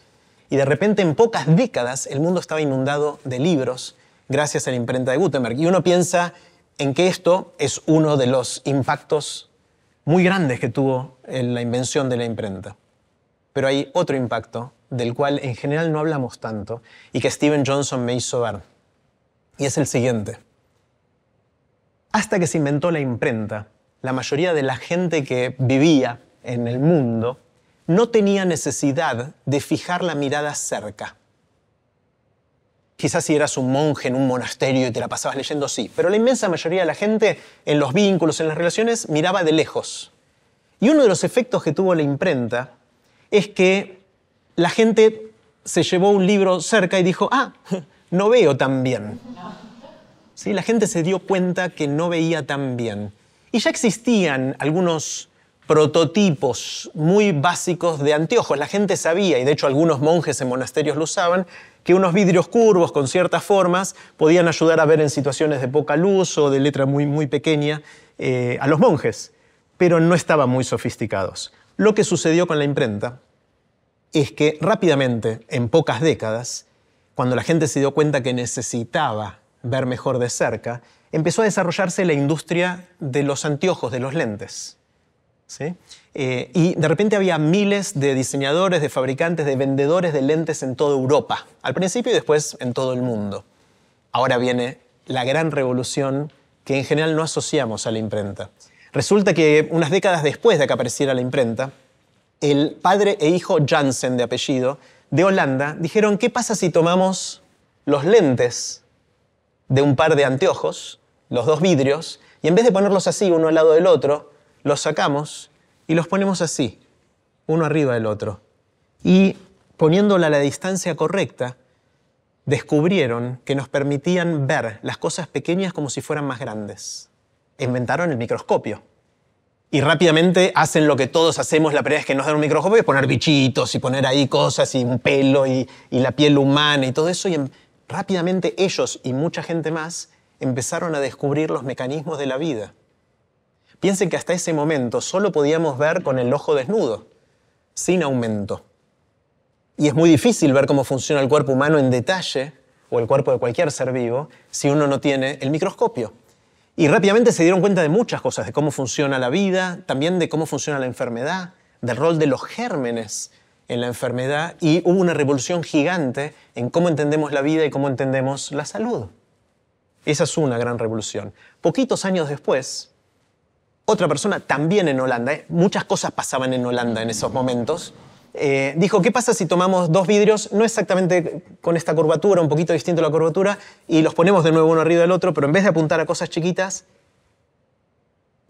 Y de repente en pocas décadas el mundo estaba inundado de libros gracias a la imprenta de Gutenberg. Y uno piensa en que esto es uno de los impactos muy grandes que tuvo en la invención de la imprenta. Pero hay otro impacto del cual en general no hablamos tanto y que Steven Johnson me hizo ver. Y es el siguiente. Hasta que se inventó la imprenta, la mayoría de la gente que vivía en el mundo no tenía necesidad de fijar la mirada cerca. Quizás si eras un monje en un monasterio y te la pasabas leyendo, sí, pero la inmensa mayoría de la gente en los vínculos, en las relaciones, miraba de lejos. Y uno de los efectos que tuvo la imprenta es que la gente se llevó un libro cerca y dijo, ah, no veo tan bien. ¿Sí? La gente se dio cuenta que no veía tan bien. Y ya existían algunos prototipos muy básicos de anteojos. La gente sabía, y de hecho algunos monjes en monasterios lo usaban, que unos vidrios curvos con ciertas formas podían ayudar a ver en situaciones de poca luz o de letra muy, pequeña eh, a los monjes, pero no estaban muy sofisticados. Lo que sucedió con la imprenta es que rápidamente, en pocas décadas, cuando la gente se dio cuenta que necesitaba ver mejor de cerca, empezó a desarrollarse la industria de los anteojos, de los lentes. Eh, y de repente había miles de diseñadores, de fabricantes, de vendedores de lentes en toda Europa, al principio y después en todo el mundo. Ahora viene la gran revolución que en general no asociamos a la imprenta. Resulta que unas décadas después de que apareciera la imprenta, el padre e hijo Janssen, de apellido, de Holanda, dijeron, ¿qué pasa si tomamos los lentes de un par de anteojos, los dos vidrios, y en vez de ponerlos así uno al lado del otro, los sacamos y los ponemos así, uno arriba del otro? Y poniéndola a la distancia correcta, descubrieron que nos permitían ver las cosas pequeñas como si fueran más grandes. Inventaron el microscopio y rápidamente hacen lo que todos hacemos la primera vez que nos dan un microscopio, es poner bichitos y poner ahí cosas y un pelo y, la piel humana y todo eso. Y rápidamente ellos y mucha gente más empezaron a descubrir los mecanismos de la vida. Piensen que hasta ese momento solo podíamos ver con el ojo desnudo, sin aumento. Y es muy difícil ver cómo funciona el cuerpo humano en detalle, o el cuerpo de cualquier ser vivo, si uno no tiene el microscopio. Y rápidamente se dieron cuenta de muchas cosas, de cómo funciona la vida, también de cómo funciona la enfermedad, del rol de los gérmenes en la enfermedad y hubo una revolución gigante en cómo entendemos la vida y cómo entendemos la salud. Esa es una gran revolución. Poquitos años después, otra persona también en Holanda, ¿eh? muchas cosas pasaban en Holanda en esos momentos, eh, dijo, ¿qué pasa si tomamos dos vidrios, no exactamente con esta curvatura, un poquito distinto a la curvatura, y los ponemos de nuevo uno arriba del otro, pero en vez de apuntar a cosas chiquitas,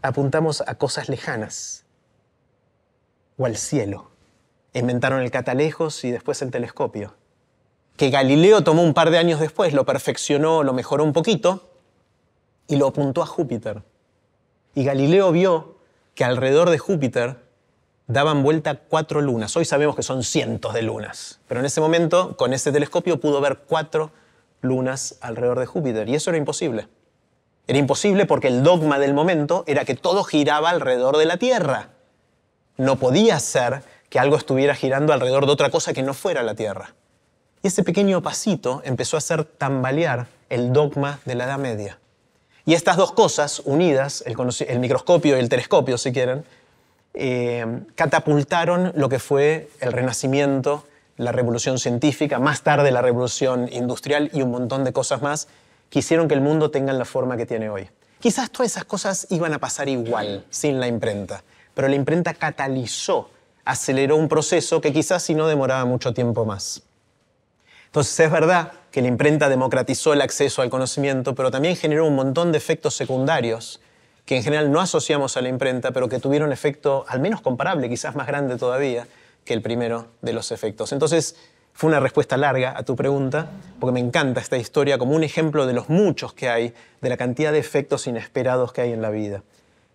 apuntamos a cosas lejanas o al cielo? Inventaron el catalejos y después el telescopio, que Galileo tomó un par de años después, lo perfeccionó, lo mejoró un poquito y lo apuntó a Júpiter. Y Galileo vio que alrededor de Júpiter daban vuelta cuatro lunas. Hoy sabemos que son cientos de lunas, pero en ese momento, con ese telescopio, pudo ver cuatro lunas alrededor de Júpiter, y eso era imposible. Era imposible porque el dogma del momento era que todo giraba alrededor de la Tierra. No podía ser que algo estuviera girando alrededor de otra cosa que no fuera la Tierra. Y ese pequeño pasito empezó a hacer tambalear el dogma de la Edad Media. Y estas dos cosas unidas, el, microscopio y el telescopio, si quieren, eh, catapultaron lo que fue el Renacimiento, la Revolución Científica, más tarde la Revolución Industrial y un montón de cosas más que hicieron que el mundo tenga la forma que tiene hoy. Quizás todas esas cosas iban a pasar igual, sin la imprenta, pero la imprenta catalizó, aceleró un proceso que quizás si no demoraba mucho tiempo más. Entonces es verdad que la imprenta democratizó el acceso al conocimiento, pero también generó un montón de efectos secundarios que en general no asociamos a la imprenta, pero que tuvieron efecto al menos comparable, quizás más grande todavía, que el primero de los efectos. Entonces, fue una respuesta larga a tu pregunta, porque me encanta esta historia como un ejemplo de los muchos que hay, de la cantidad de efectos inesperados que hay en la vida.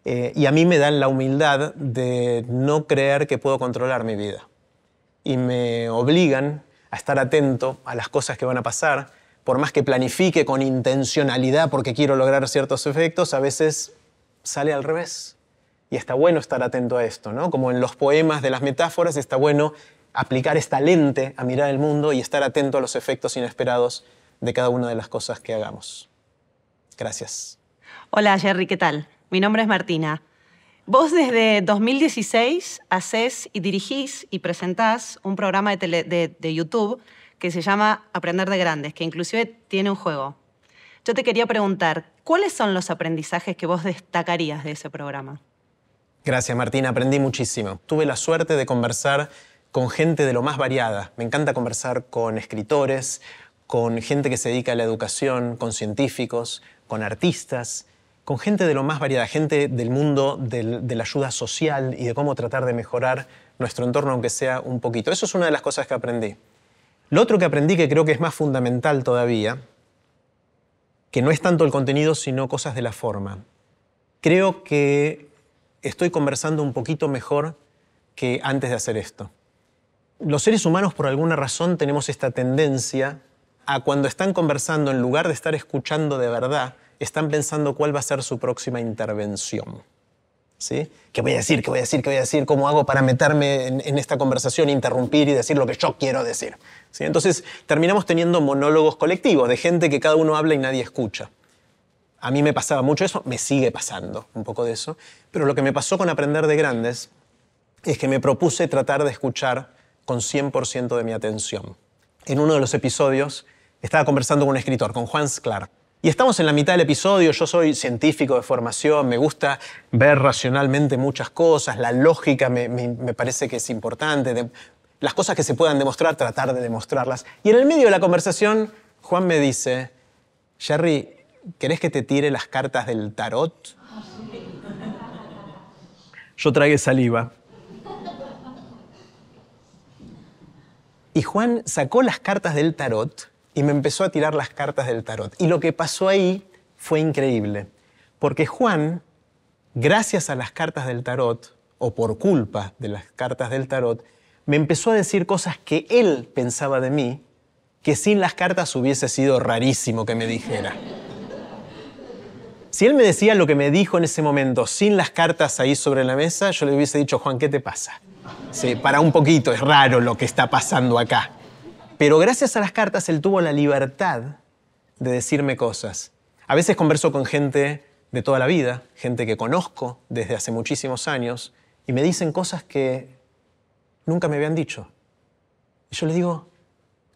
Eh, y a mí me dan la humildad de no creer que puedo controlar mi vida. Y me obligan a estar atento a las cosas que van a pasar. Por más que planifique con intencionalidad porque quiero lograr ciertos efectos, a veces sale al revés. Y está bueno estar atento a esto, ¿no? Como en los poemas de las metáforas, está bueno aplicar esta lente a mirar el mundo y estar atento a los efectos inesperados de cada una de las cosas que hagamos. Gracias. Hola Jerry, ¿qué tal? Mi nombre es Martina. Vos desde 2016 haces y dirigís y presentás un programa de, de YouTube que se llama Aprender de Grandes, que inclusive tiene un juego. Yo te quería preguntar, ¿cuáles son los aprendizajes que vos destacarías de ese programa? Gracias, Martina, Aprendí muchísimo. Tuve la suerte de conversar con gente de lo más variada. Me encanta conversar con escritores, con gente que se dedica a la educación, con científicos, con artistas, con gente de lo más variada, gente del mundo de la ayuda social y de cómo tratar de mejorar nuestro entorno, aunque sea un poquito. Eso es una de las cosas que aprendí. Lo otro que aprendí, que creo que es más fundamental todavía, que no es tanto el contenido, sino cosas de la forma. Creo que estoy conversando un poquito mejor que antes de hacer esto. Los seres humanos, por alguna razón, tenemos esta tendencia a cuando están conversando, en lugar de estar escuchando de verdad, están pensando cuál va a ser su próxima intervención. ¿Qué voy a decir? ¿Qué voy a decir? ¿Qué voy a decir? ¿Cómo hago para meterme en, esta conversación, interrumpir y decir lo que yo quiero decir? Entonces terminamos teniendo monólogos colectivos de gente que cada uno habla y nadie escucha. A mí me pasaba mucho eso, me sigue pasando un poco de eso, pero lo que me pasó con aprender de grandes es que me propuse tratar de escuchar con 100% de mi atención. En uno de los episodios estaba conversando con un escritor, con Juan Sclar, y estamos en la mitad del episodio, yo soy científico de formación, me gusta ver racionalmente muchas cosas, la lógica me, parece que es importante, las cosas que se puedan demostrar, tratar de demostrarlas. Y en el medio de la conversación, Juan me dice, Jerry, ¿querés que te tire las cartas del tarot? Yo tragué saliva. Y Juan sacó las cartas del tarot y me empezó a tirar las cartas del tarot. Y lo que pasó ahí fue increíble, porque Juan, gracias a las cartas del tarot, o por culpa de las cartas del tarot, me empezó a decir cosas que él pensaba de mí, que sin las cartas hubiese sido rarísimo que me dijera. Si él me decía lo que me dijo en ese momento sin las cartas ahí sobre la mesa, yo le hubiese dicho, Juan, ¿qué te pasa? Sí, para un poquito, es raro lo que está pasando acá. Pero gracias a las cartas él tuvo la libertad de decirme cosas. A veces converso con gente de toda la vida, gente que conozco desde hace muchísimos años, y me dicen cosas que nunca me habían dicho. Y yo le digo,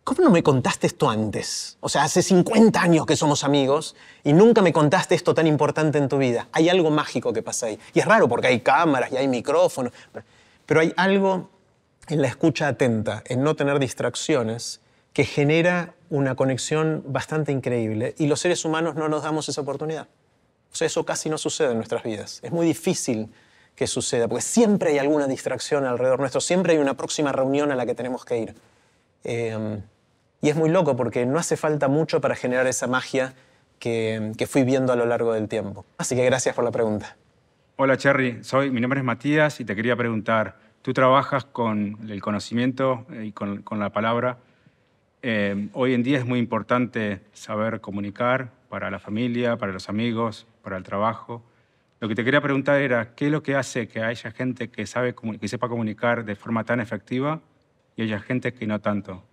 ¿cómo no me contaste esto antes? O sea, hace 50 años que somos amigos y nunca me contaste esto tan importante en tu vida. Hay algo mágico que pasa ahí. Y es raro porque hay cámaras y hay micrófonos, pero hay algo en la escucha atenta, en no tener distracciones, que genera una conexión bastante increíble y los seres humanos no nos damos esa oportunidad. O sea, eso casi no sucede en nuestras vidas. Es muy difícil que suceda, porque siempre hay alguna distracción alrededor nuestro, siempre hay una próxima reunión a la que tenemos que ir. Em, y es muy loco porque no hace falta mucho para generar esa magia que, que fui viendo a lo largo del tiempo. Así que gracias por la pregunta. Hola Cherry, soy, mi nombre es Matías y te quería preguntar, Tú trabajas con el conocimiento eh, y con, la palabra. Eh, hoy en día es muy importante saber comunicar para la familia, para los amigos, para el trabajo. Lo que te quería preguntar era, ¿qué es lo que hace que haya gente que, sabe, que sepa comunicar de forma tan efectiva y haya gente que no tanto?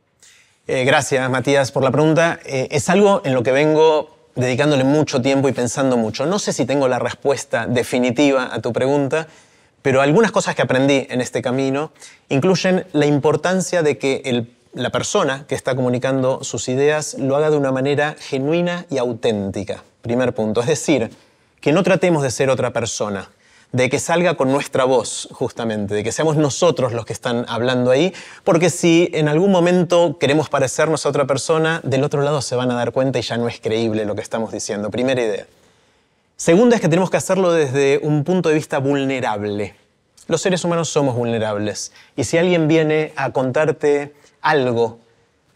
Eh, gracias, Matías, por la pregunta. es algo en lo que vengo dedicándole mucho tiempo y pensando mucho. No sé si tengo la respuesta definitiva a tu pregunta, pero algunas cosas que aprendí en este camino incluyen la importancia de que la persona que está comunicando sus ideas lo haga de una manera genuina y auténtica. Primer punto. Es decir, que no tratemos de ser otra persona, de que salga con nuestra voz, justamente, de que seamos nosotros los que están hablando ahí, porque si en algún momento queremos parecernos a otra persona, del otro lado se van a dar cuenta y ya no es creíble lo que estamos diciendo. Primera idea. Segunda es que tenemos que hacerlo desde un punto de vista vulnerable. Los seres humanos somos vulnerables. Y si alguien viene a contarte algo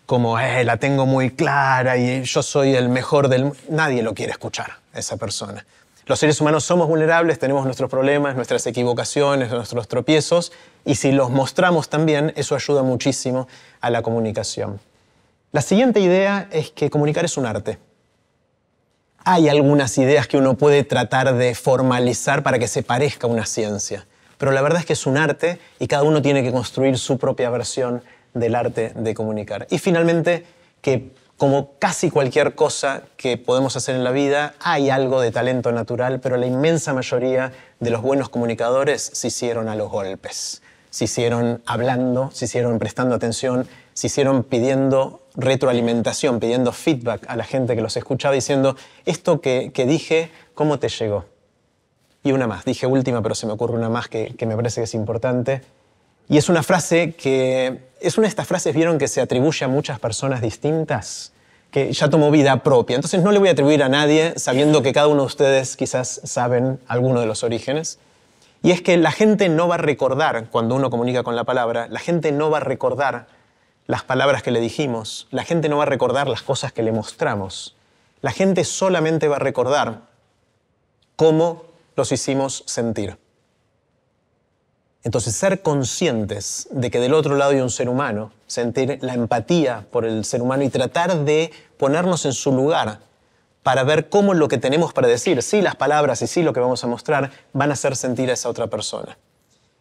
como eh, la tengo muy clara y yo soy el mejor del nadie lo quiere escuchar esa persona. Los seres humanos somos vulnerables, tenemos nuestros problemas, nuestras equivocaciones, nuestros tropiezos y si los mostramos también eso ayuda muchísimo a la comunicación. La siguiente idea es que comunicar es un arte hay algunas ideas que uno puede tratar de formalizar para que se parezca a una ciencia. Pero la verdad es que es un arte y cada uno tiene que construir su propia versión del arte de comunicar. Y finalmente, que como casi cualquier cosa que podemos hacer en la vida, hay algo de talento natural, pero la inmensa mayoría de los buenos comunicadores se hicieron a los golpes, se hicieron hablando, se hicieron prestando atención, se hicieron pidiendo retroalimentación, pidiendo feedback a la gente que los escuchaba, diciendo, esto que, dije, ¿cómo te llegó? Y una más, dije última, pero se me ocurre una más que, que me parece que es importante. Y es una frase que, es una de estas frases, vieron, que se atribuye a muchas personas distintas, que ya tomó vida propia. Entonces no le voy a atribuir a nadie, sabiendo que cada uno de ustedes quizás saben alguno de los orígenes. Y es que la gente no va a recordar, cuando uno comunica con la palabra, la gente no va a recordar las palabras que le dijimos, la gente no va a recordar las cosas que le mostramos. La gente solamente va a recordar cómo los hicimos sentir. Entonces, ser conscientes de que del otro lado hay un ser humano, sentir la empatía por el ser humano y tratar de ponernos en su lugar para ver cómo lo que tenemos para decir, sí las palabras y sí lo que vamos a mostrar van a hacer sentir a esa otra persona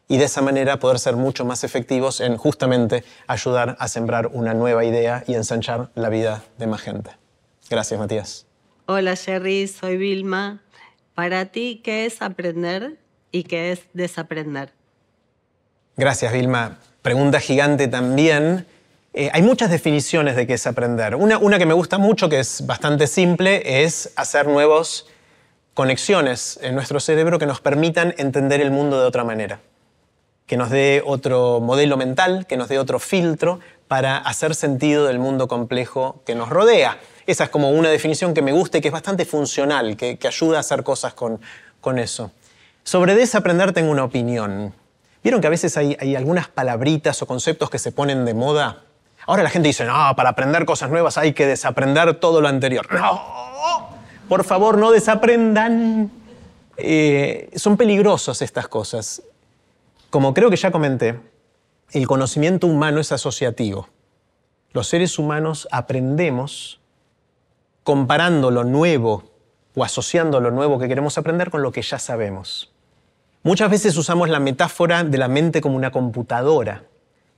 y de esa manera poder ser mucho más efectivos en justamente ayudar a sembrar una nueva idea y ensanchar la vida de más gente. Gracias, Matías. Hola, Jerry, soy Vilma. Para ti, ¿qué es aprender y qué es desaprender? Gracias, Vilma. Pregunta gigante también. Eh, hay muchas definiciones de qué es aprender. Una, una que me gusta mucho, que es bastante simple, es hacer nuevas conexiones en nuestro cerebro que nos permitan entender el mundo de otra manera que nos dé otro modelo mental, que nos dé otro filtro para hacer sentido del mundo complejo que nos rodea. Esa es como una definición que me gusta y que es bastante funcional, que, ayuda a hacer cosas con, eso. Sobre desaprender tengo una opinión. ¿Vieron que a veces hay, algunas palabritas o conceptos que se ponen de moda? Ahora la gente dice, no, para aprender cosas nuevas hay que desaprender todo lo anterior. No, por favor, no desaprendan. Eh, son peligrosas estas cosas. Como creo que ya comenté, el conocimiento humano es asociativo. Los seres humanos aprendemos comparando lo nuevo o asociando lo nuevo que queremos aprender con lo que ya sabemos. Muchas veces usamos la metáfora de la mente como una computadora,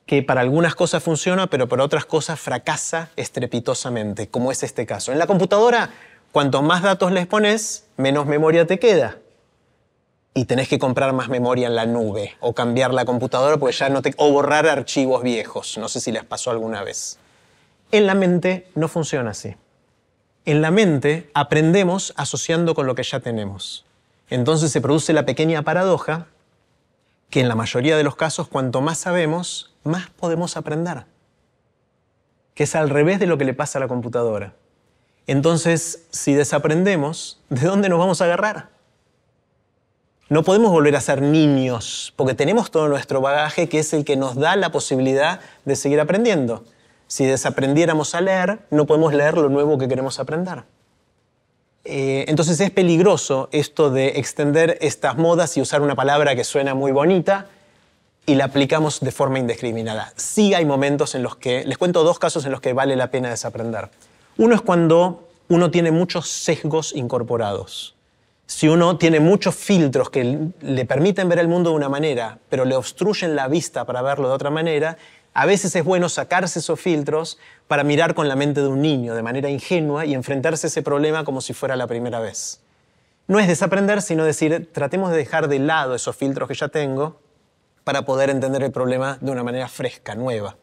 que para algunas cosas funciona, pero para otras cosas fracasa estrepitosamente, como es este caso. En la computadora, cuanto más datos les pones, menos memoria te queda y tenés que comprar más memoria en la nube o cambiar la computadora pues ya no te o borrar archivos viejos, no sé si les pasó alguna vez. En la mente no funciona así. En la mente aprendemos asociando con lo que ya tenemos. Entonces se produce la pequeña paradoja que en la mayoría de los casos cuanto más sabemos, más podemos aprender. Que es al revés de lo que le pasa a la computadora. Entonces, si desaprendemos, ¿de dónde nos vamos a agarrar? No podemos volver a ser niños, porque tenemos todo nuestro bagaje que es el que nos da la posibilidad de seguir aprendiendo. Si desaprendiéramos a leer, no podemos leer lo nuevo que queremos aprender. Eh, entonces es peligroso esto de extender estas modas y usar una palabra que suena muy bonita y la aplicamos de forma indiscriminada. Sí hay momentos en los que, les cuento dos casos en los que vale la pena desaprender. Uno es cuando uno tiene muchos sesgos incorporados si uno tiene muchos filtros que le permiten ver el mundo de una manera, pero le obstruyen la vista para verlo de otra manera, a veces es bueno sacarse esos filtros para mirar con la mente de un niño de manera ingenua y enfrentarse a ese problema como si fuera la primera vez. No es desaprender, sino decir, tratemos de dejar de lado esos filtros que ya tengo para poder entender el problema de una manera fresca, nueva,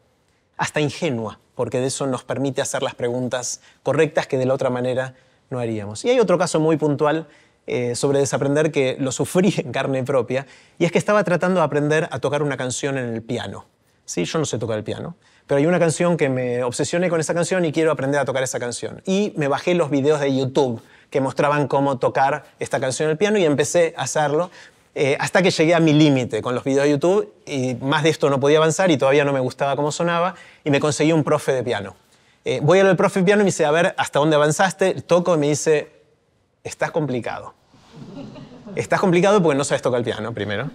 hasta ingenua, porque de eso nos permite hacer las preguntas correctas que de la otra manera no haríamos. Y hay otro caso muy puntual eh, sobre desaprender que lo sufrí en carne propia, y es que estaba tratando de aprender a tocar una canción en el piano. ¿sí? Yo no sé tocar el piano, pero hay una canción que me obsesioné con esa canción y quiero aprender a tocar esa canción. Y me bajé los videos de YouTube que mostraban cómo tocar esta canción en el piano y empecé a hacerlo. Eh, hasta que llegué a mi límite con los videos de YouTube y más de esto no podía avanzar y todavía no me gustaba cómo sonaba y me conseguí un profe de piano. Eh, voy al profe de piano y me dice, a ver, ¿hasta dónde avanzaste? Toco y me dice, estás complicado. Estás complicado porque no sabes tocar el piano, primero.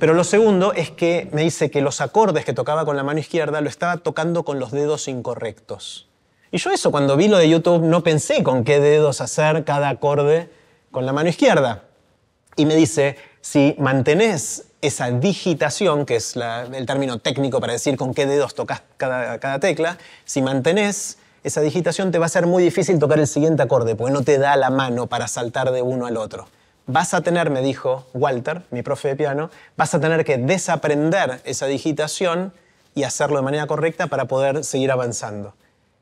Pero lo segundo es que me dice que los acordes que tocaba con la mano izquierda lo estaba tocando con los dedos incorrectos. Y yo eso, cuando vi lo de YouTube, no pensé con qué dedos hacer cada acorde con la mano izquierda. Y me dice, si mantenés esa digitación, que es el término técnico para decir con qué dedos tocas cada, cada tecla, si mantenés esa digitación te va a ser muy difícil tocar el siguiente acorde, porque no te da la mano para saltar de uno al otro. Vas a tener, me dijo Walter, mi profe de piano, vas a tener que desaprender esa digitación y hacerlo de manera correcta para poder seguir avanzando.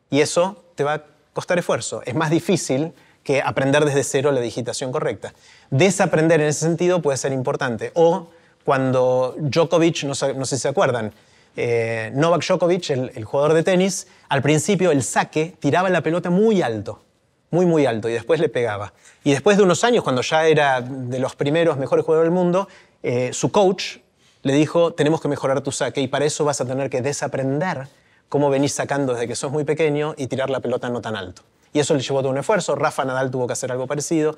Y eso te va a costar esfuerzo. Es más difícil que aprender desde cero la digitación correcta. Desaprender en ese sentido puede ser importante. O cuando Djokovic, no sé, si se acuerdan, eh, Novak Djokovic, el, jugador de tenis, al principio el saque tiraba la pelota muy alto, muy, muy alto, y después le pegaba. Y después de unos años, cuando ya era de los primeros mejores jugadores del mundo, eh, su coach le dijo, tenemos que mejorar tu saque y para eso vas a tener que desaprender cómo venís sacando desde que sos muy pequeño y tirar la pelota no tan alto. Y eso le llevó todo un esfuerzo, Rafa Nadal tuvo que hacer algo parecido.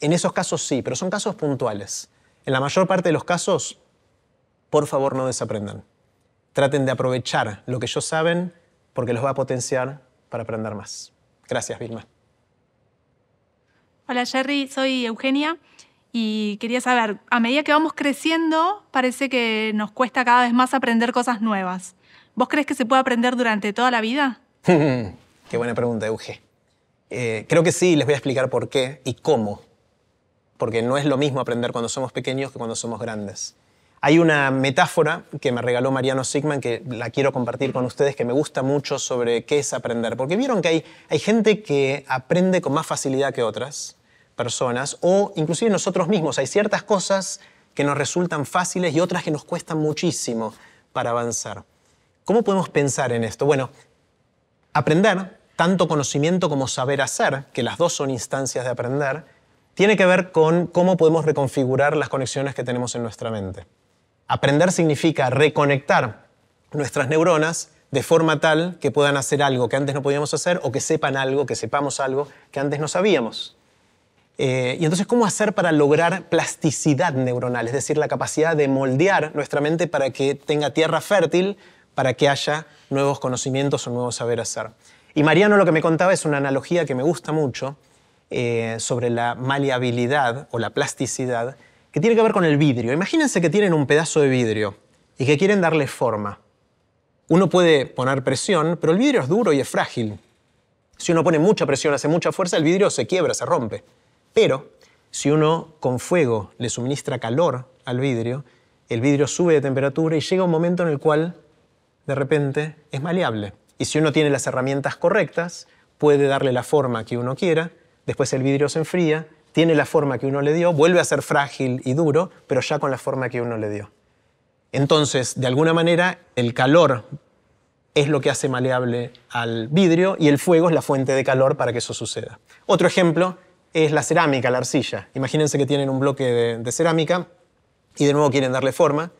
En esos casos sí, pero son casos puntuales. En la mayor parte de los casos, por favor no desaprendan. Traten de aprovechar lo que ellos saben porque los va a potenciar para aprender más. Gracias, Vilma. Hola, Jerry. Soy Eugenia y quería saber, a medida que vamos creciendo, parece que nos cuesta cada vez más aprender cosas nuevas. ¿Vos crees que se puede aprender durante toda la vida? [laughs] qué buena pregunta, Euge. Eh, creo que sí, les voy a explicar por qué y cómo. Porque no es lo mismo aprender cuando somos pequeños que cuando somos grandes. Hay una metáfora que me regaló Mariano Sigman que la quiero compartir con ustedes que me gusta mucho sobre qué es aprender. Porque vieron que hay, gente que aprende con más facilidad que otras personas o inclusive nosotros mismos. Hay ciertas cosas que nos resultan fáciles y otras que nos cuestan muchísimo para avanzar. ¿Cómo podemos pensar en esto? Bueno, aprender, tanto conocimiento como saber hacer, que las dos son instancias de aprender, tiene que ver con cómo podemos reconfigurar las conexiones que tenemos en nuestra mente. Aprender significa reconectar nuestras neuronas de forma tal que puedan hacer algo que antes no podíamos hacer o que sepan algo, que sepamos algo que antes no sabíamos. Eh, y entonces, ¿cómo hacer para lograr plasticidad neuronal? Es decir, la capacidad de moldear nuestra mente para que tenga tierra fértil, para que haya nuevos conocimientos o nuevos saber hacer. Y Mariano lo que me contaba es una analogía que me gusta mucho eh, sobre la maleabilidad o la plasticidad que tiene que ver con el vidrio. Imagínense que tienen un pedazo de vidrio y que quieren darle forma. Uno puede poner presión, pero el vidrio es duro y es frágil. Si uno pone mucha presión, hace mucha fuerza, el vidrio se quiebra, se rompe. Pero si uno con fuego le suministra calor al vidrio, el vidrio sube de temperatura y llega un momento en el cual de repente es maleable. Y si uno tiene las herramientas correctas, puede darle la forma que uno quiera, después el vidrio se enfría tiene la forma que uno le dio, vuelve a ser frágil y duro, pero ya con la forma que uno le dio. Entonces, de alguna manera, el calor es lo que hace maleable al vidrio y el fuego es la fuente de calor para que eso suceda. Otro ejemplo es la cerámica, la arcilla. Imagínense que tienen un bloque de, cerámica y de nuevo quieren darle forma.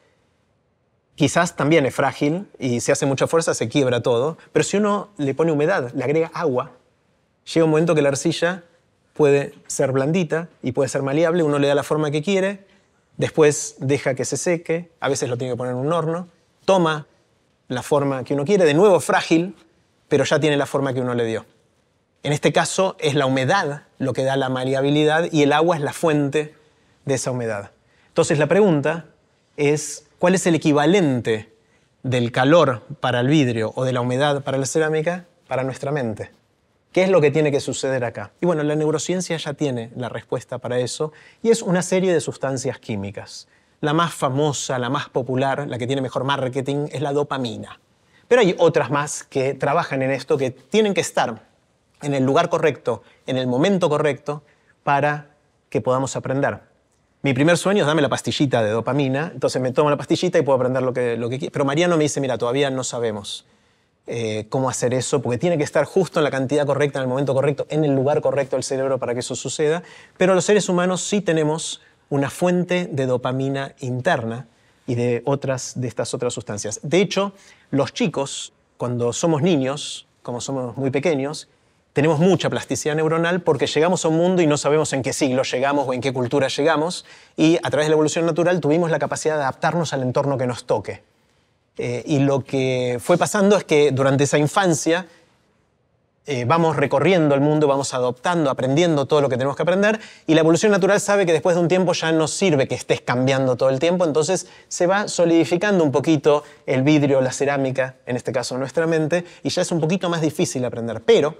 Quizás también es frágil y si hace mucha fuerza se quiebra todo, pero si uno le pone humedad, le agrega agua, llega un momento que la arcilla puede ser blandita y puede ser maleable, uno le da la forma que quiere, después deja que se seque, a veces lo tiene que poner en un horno, toma la forma que uno quiere, de nuevo frágil, pero ya tiene la forma que uno le dio. En este caso es la humedad lo que da la maleabilidad y el agua es la fuente de esa humedad. Entonces la pregunta es, ¿cuál es el equivalente del calor para el vidrio o de la humedad para la cerámica para nuestra mente? ¿Qué es lo que tiene que suceder acá? Y bueno, la neurociencia ya tiene la respuesta para eso y es una serie de sustancias químicas. La más famosa, la más popular, la que tiene mejor marketing es la dopamina. Pero hay otras más que trabajan en esto, que tienen que estar en el lugar correcto, en el momento correcto, para que podamos aprender. Mi primer sueño es dame la pastillita de dopamina, entonces me tomo la pastillita y puedo aprender lo que, lo que quiero. Pero Mariano me dice, mira, todavía no sabemos. Eh, cómo hacer eso, porque tiene que estar justo en la cantidad correcta, en el momento correcto, en el lugar correcto del cerebro para que eso suceda. Pero los seres humanos sí tenemos una fuente de dopamina interna y de otras de estas otras sustancias. De hecho, los chicos, cuando somos niños, como somos muy pequeños, tenemos mucha plasticidad neuronal porque llegamos a un mundo y no sabemos en qué siglo llegamos o en qué cultura llegamos y a través de la evolución natural tuvimos la capacidad de adaptarnos al entorno que nos toque. Eh, y lo que fue pasando es que durante esa infancia eh, vamos recorriendo el mundo, vamos adoptando, aprendiendo todo lo que tenemos que aprender, y la evolución natural sabe que después de un tiempo ya no sirve que estés cambiando todo el tiempo, entonces se va solidificando un poquito el vidrio, la cerámica, en este caso nuestra mente, y ya es un poquito más difícil aprender. Pero,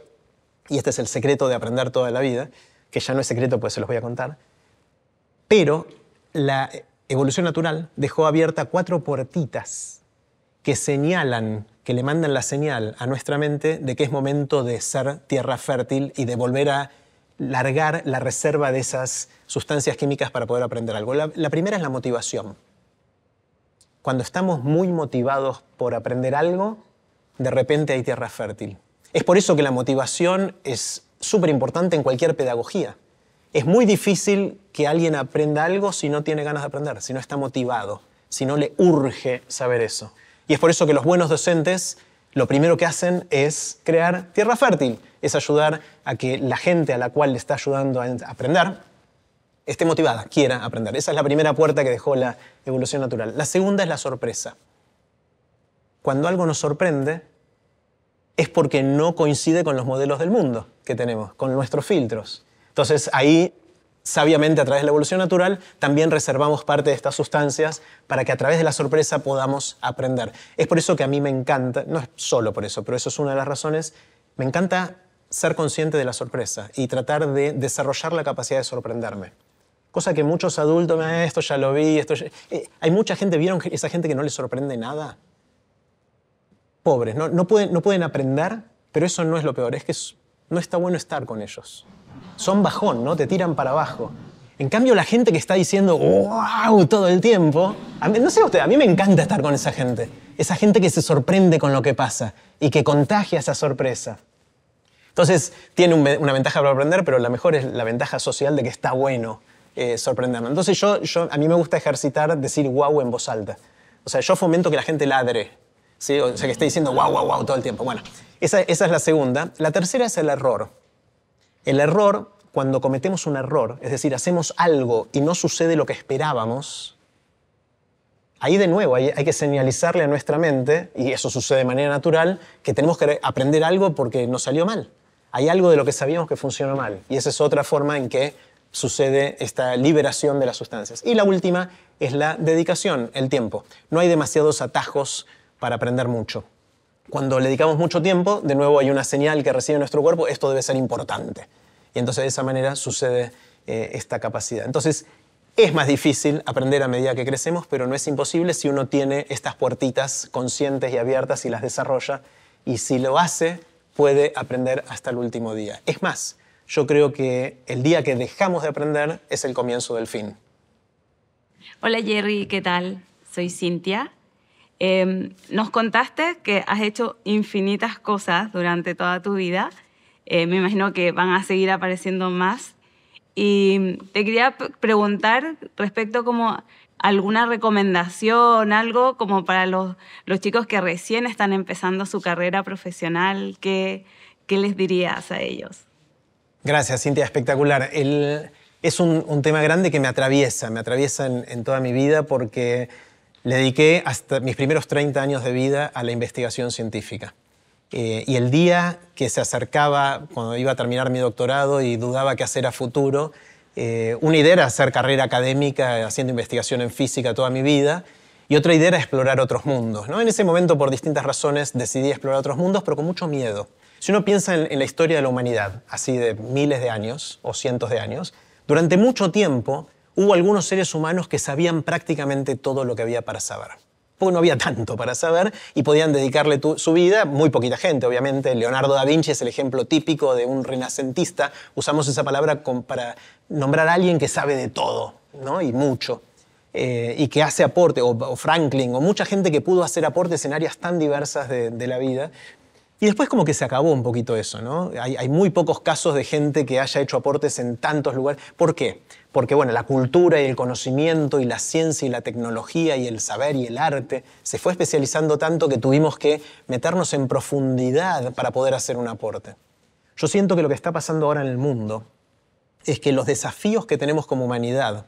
y este es el secreto de aprender toda la vida, que ya no es secreto, pues se los voy a contar, pero la evolución natural dejó abierta cuatro puertitas que señalan, que le mandan la señal a nuestra mente de que es momento de ser tierra fértil y de volver a largar la reserva de esas sustancias químicas para poder aprender algo. La, primera es la motivación. Cuando estamos muy motivados por aprender algo, de repente hay tierra fértil. Es por eso que la motivación es súper importante en cualquier pedagogía. Es muy difícil que alguien aprenda algo si no tiene ganas de aprender, si no está motivado, si no le urge saber eso. Y es por eso que los buenos docentes lo primero que hacen es crear tierra fértil, es ayudar a que la gente a la cual le está ayudando a aprender esté motivada, quiera aprender. Esa es la primera puerta que dejó la evolución natural. La segunda es la sorpresa. Cuando algo nos sorprende es porque no coincide con los modelos del mundo que tenemos, con nuestros filtros. Entonces ahí sabiamente a través de la evolución natural, también reservamos parte de estas sustancias para que a través de la sorpresa podamos aprender. Es por eso que a mí me encanta, no es solo por eso, pero eso es una de las razones, me encanta ser consciente de la sorpresa y tratar de desarrollar la capacidad de sorprenderme. Cosa que muchos adultos, me ah, esto ya lo vi, esto eh, Hay mucha gente, ¿vieron esa gente que no les sorprende nada? Pobres, no pueden aprender, pero eso no es lo peor, es que no está bueno estar con ellos son bajón, ¿no? Te tiran para abajo. En cambio, la gente que está diciendo wow todo el tiempo, no sé usted, a mí me encanta estar con esa gente. Esa gente que se sorprende con lo que pasa y que contagia esa sorpresa. Entonces, tiene una ventaja para aprender, pero la mejor es la ventaja social de que está bueno eh, sorprenderme. Entonces, yo, a mí me gusta ejercitar decir wow en voz alta. O sea, yo fomento que la gente ladre, o sea, que esté diciendo wow, wow, wow todo el tiempo. Bueno, esa es la segunda. La tercera es el error. El error, cuando cometemos un error, es decir, hacemos algo y no sucede lo que esperábamos, ahí de nuevo hay, que señalizarle a nuestra mente, y eso sucede de manera natural, que tenemos que aprender algo porque nos salió mal. Hay algo de lo que sabíamos que funcionó mal. Y esa es otra forma en que sucede esta liberación de las sustancias. Y la última es la dedicación, el tiempo. No hay demasiados atajos para aprender mucho. Cuando le dedicamos mucho tiempo, de nuevo hay una señal que recibe nuestro cuerpo, esto debe ser importante y entonces de esa manera sucede eh, esta capacidad. Entonces, es más difícil aprender a medida que crecemos, pero no es imposible si uno tiene estas puertitas conscientes y abiertas y las desarrolla, y si lo hace, puede aprender hasta el último día. Es más, yo creo que el día que dejamos de aprender es el comienzo del fin. Hola Jerry, ¿qué tal? Soy Cintia. Em, nos contaste que has hecho infinitas cosas durante toda tu vida eh, me imagino que van a seguir apareciendo más. Y te quería preguntar respecto como alguna recomendación, algo como para los, chicos que recién están empezando su carrera profesional, ¿qué, les dirías a ellos? Gracias, Cintia, espectacular. es un, tema grande que me atraviesa, me atraviesa en, en toda mi vida porque le dediqué hasta mis primeros 30 años de vida a la investigación científica. Eh, y el día que se acercaba, cuando iba a terminar mi doctorado y dudaba qué hacer a futuro, eh, una idea era hacer carrera académica, haciendo investigación en física toda mi vida, y otra idea era explorar otros mundos. ¿no? En ese momento, por distintas razones, decidí explorar otros mundos, pero con mucho miedo. Si uno piensa en la historia de la humanidad, así de miles de años o cientos de años, durante mucho tiempo hubo algunos seres humanos que sabían prácticamente todo lo que había para saber porque no había tanto para saber y podían dedicarle su vida, muy poquita gente, obviamente. Leonardo da Vinci es el ejemplo típico de un renacentista. Usamos esa palabra para nombrar a alguien que sabe de todo, ¿no? Y mucho. Eh, y que hace aporte, o, Franklin, o mucha gente que pudo hacer aportes en áreas tan diversas de, la vida. Y después como que se acabó un poquito eso, ¿no? Hay, hay muy pocos casos de gente que haya hecho aportes en tantos lugares. ¿Por qué? porque bueno, la cultura y el conocimiento y la ciencia y la tecnología y el saber y el arte se fue especializando tanto que tuvimos que meternos en profundidad para poder hacer un aporte. Yo siento que lo que está pasando ahora en el mundo es que los desafíos que tenemos como humanidad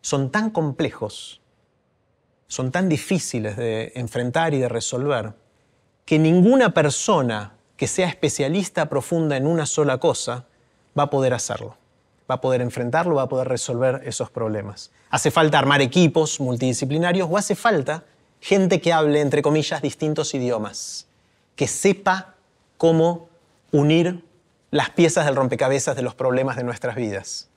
son tan complejos, son tan difíciles de enfrentar y de resolver, que ninguna persona que sea especialista profunda en una sola cosa va a poder hacerlo va a poder enfrentarlo, va a poder resolver esos problemas. Hace falta armar equipos multidisciplinarios o hace falta gente que hable, entre comillas, distintos idiomas, que sepa cómo unir las piezas del rompecabezas de los problemas de nuestras vidas.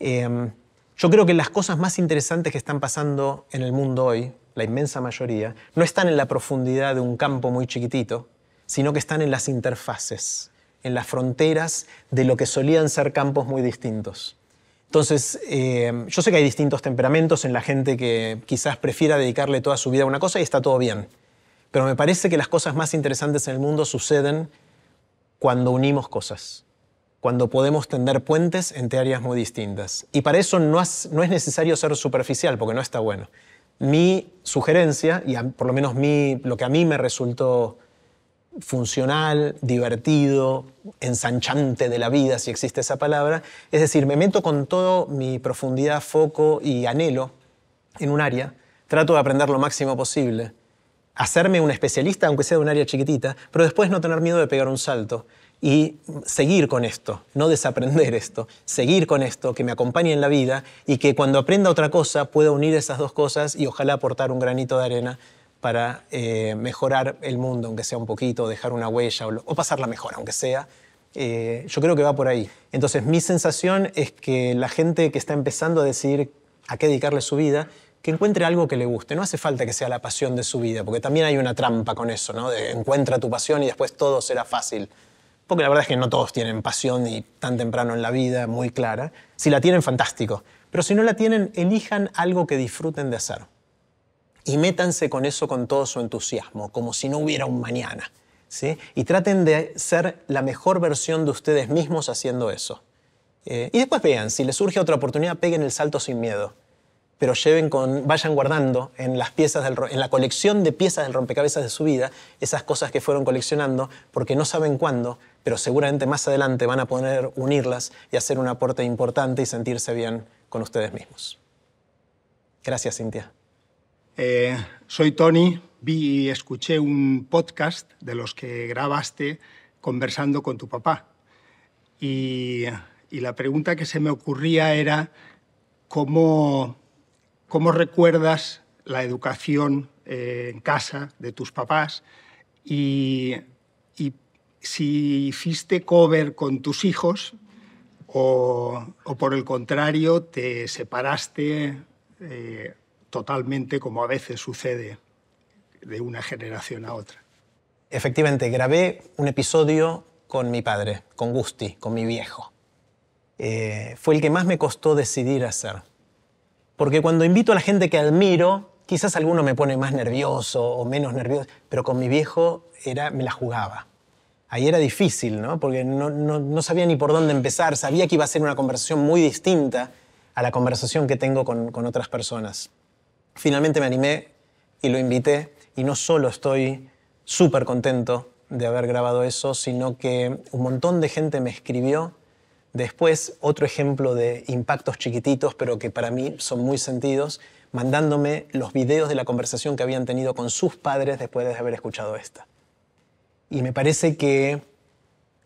Em, yo creo que las cosas más interesantes que están pasando en el mundo hoy, la inmensa mayoría, no están en la profundidad de un campo muy chiquitito, sino que están en las interfaces en las fronteras de lo que solían ser campos muy distintos. Entonces, eh, yo sé que hay distintos temperamentos en la gente que quizás prefiera dedicarle toda su vida a una cosa y está todo bien. Pero me parece que las cosas más interesantes en el mundo suceden cuando unimos cosas, cuando podemos tender puentes entre áreas muy distintas. Y para eso no, es necesario ser superficial, porque no está bueno. Mi sugerencia, y por lo menos lo que a mí me resultó funcional, divertido, ensanchante de la vida, si existe esa palabra. Es decir, me meto con todo mi profundidad, foco y anhelo en un área, trato de aprender lo máximo posible, hacerme un especialista, aunque sea de un área chiquitita, pero después no tener miedo de pegar un salto y seguir con esto, no desaprender esto, seguir con esto, que me acompañe en la vida y que cuando aprenda otra cosa pueda unir esas dos cosas y ojalá aportar un granito de arena para eh, mejorar el mundo, aunque sea un poquito, dejar una huella o, pasarla mejor, aunque sea. Eh, yo creo que va por ahí. Entonces, mi sensación es que la gente que está empezando a decidir a qué dedicarle su vida, que encuentre algo que le guste. No hace falta que sea la pasión de su vida, porque también hay una trampa con eso, ¿no? De encuentra tu pasión y después todo será fácil. Porque la verdad es que no todos tienen pasión y tan temprano en la vida, muy clara. Si la tienen, fantástico. Pero si no la tienen, elijan algo que disfruten de hacer y métanse con eso con todo su entusiasmo, como si no hubiera un mañana. ¿sí? Y traten de ser la mejor versión de ustedes mismos haciendo eso. Eh, y después vean, si les surge otra oportunidad, peguen el salto sin miedo. Pero lleven con, vayan guardando en, las piezas en la colección de piezas del rompecabezas de su vida esas cosas que fueron coleccionando, porque no saben cuándo, pero seguramente más adelante van a poder unirlas y hacer un aporte importante y sentirse bien con ustedes mismos. Gracias, Cintia. Eh, soy Tony, vi y escuché un podcast de los que grabaste conversando con tu papá. Y, la pregunta que se me ocurría era, ¿cómo, recuerdas la educación eh, en casa de tus papás? Y, si hiciste cover con tus hijos o, por el contrario te separaste. Eh, totalmente como a veces sucede de una generación a otra. Efectivamente, grabé un episodio con mi padre, con Gusti, con mi viejo. Eh, fue el que más me costó decidir hacer. Porque cuando invito a la gente que admiro, quizás alguno me pone más nervioso o menos nervioso, pero con mi viejo era, me la jugaba. Ahí era difícil, ¿no? Porque no, sabía ni por dónde empezar, sabía que iba a ser una conversación muy distinta a la conversación que tengo con otras personas. Finalmente me animé y lo invité y no solo estoy súper contento de haber grabado eso, sino que un montón de gente me escribió. Después, otro ejemplo de impactos chiquititos, pero que para mí son muy sentidos, mandándome los videos de la conversación que habían tenido con sus padres después de haber escuchado esta. Y me parece que,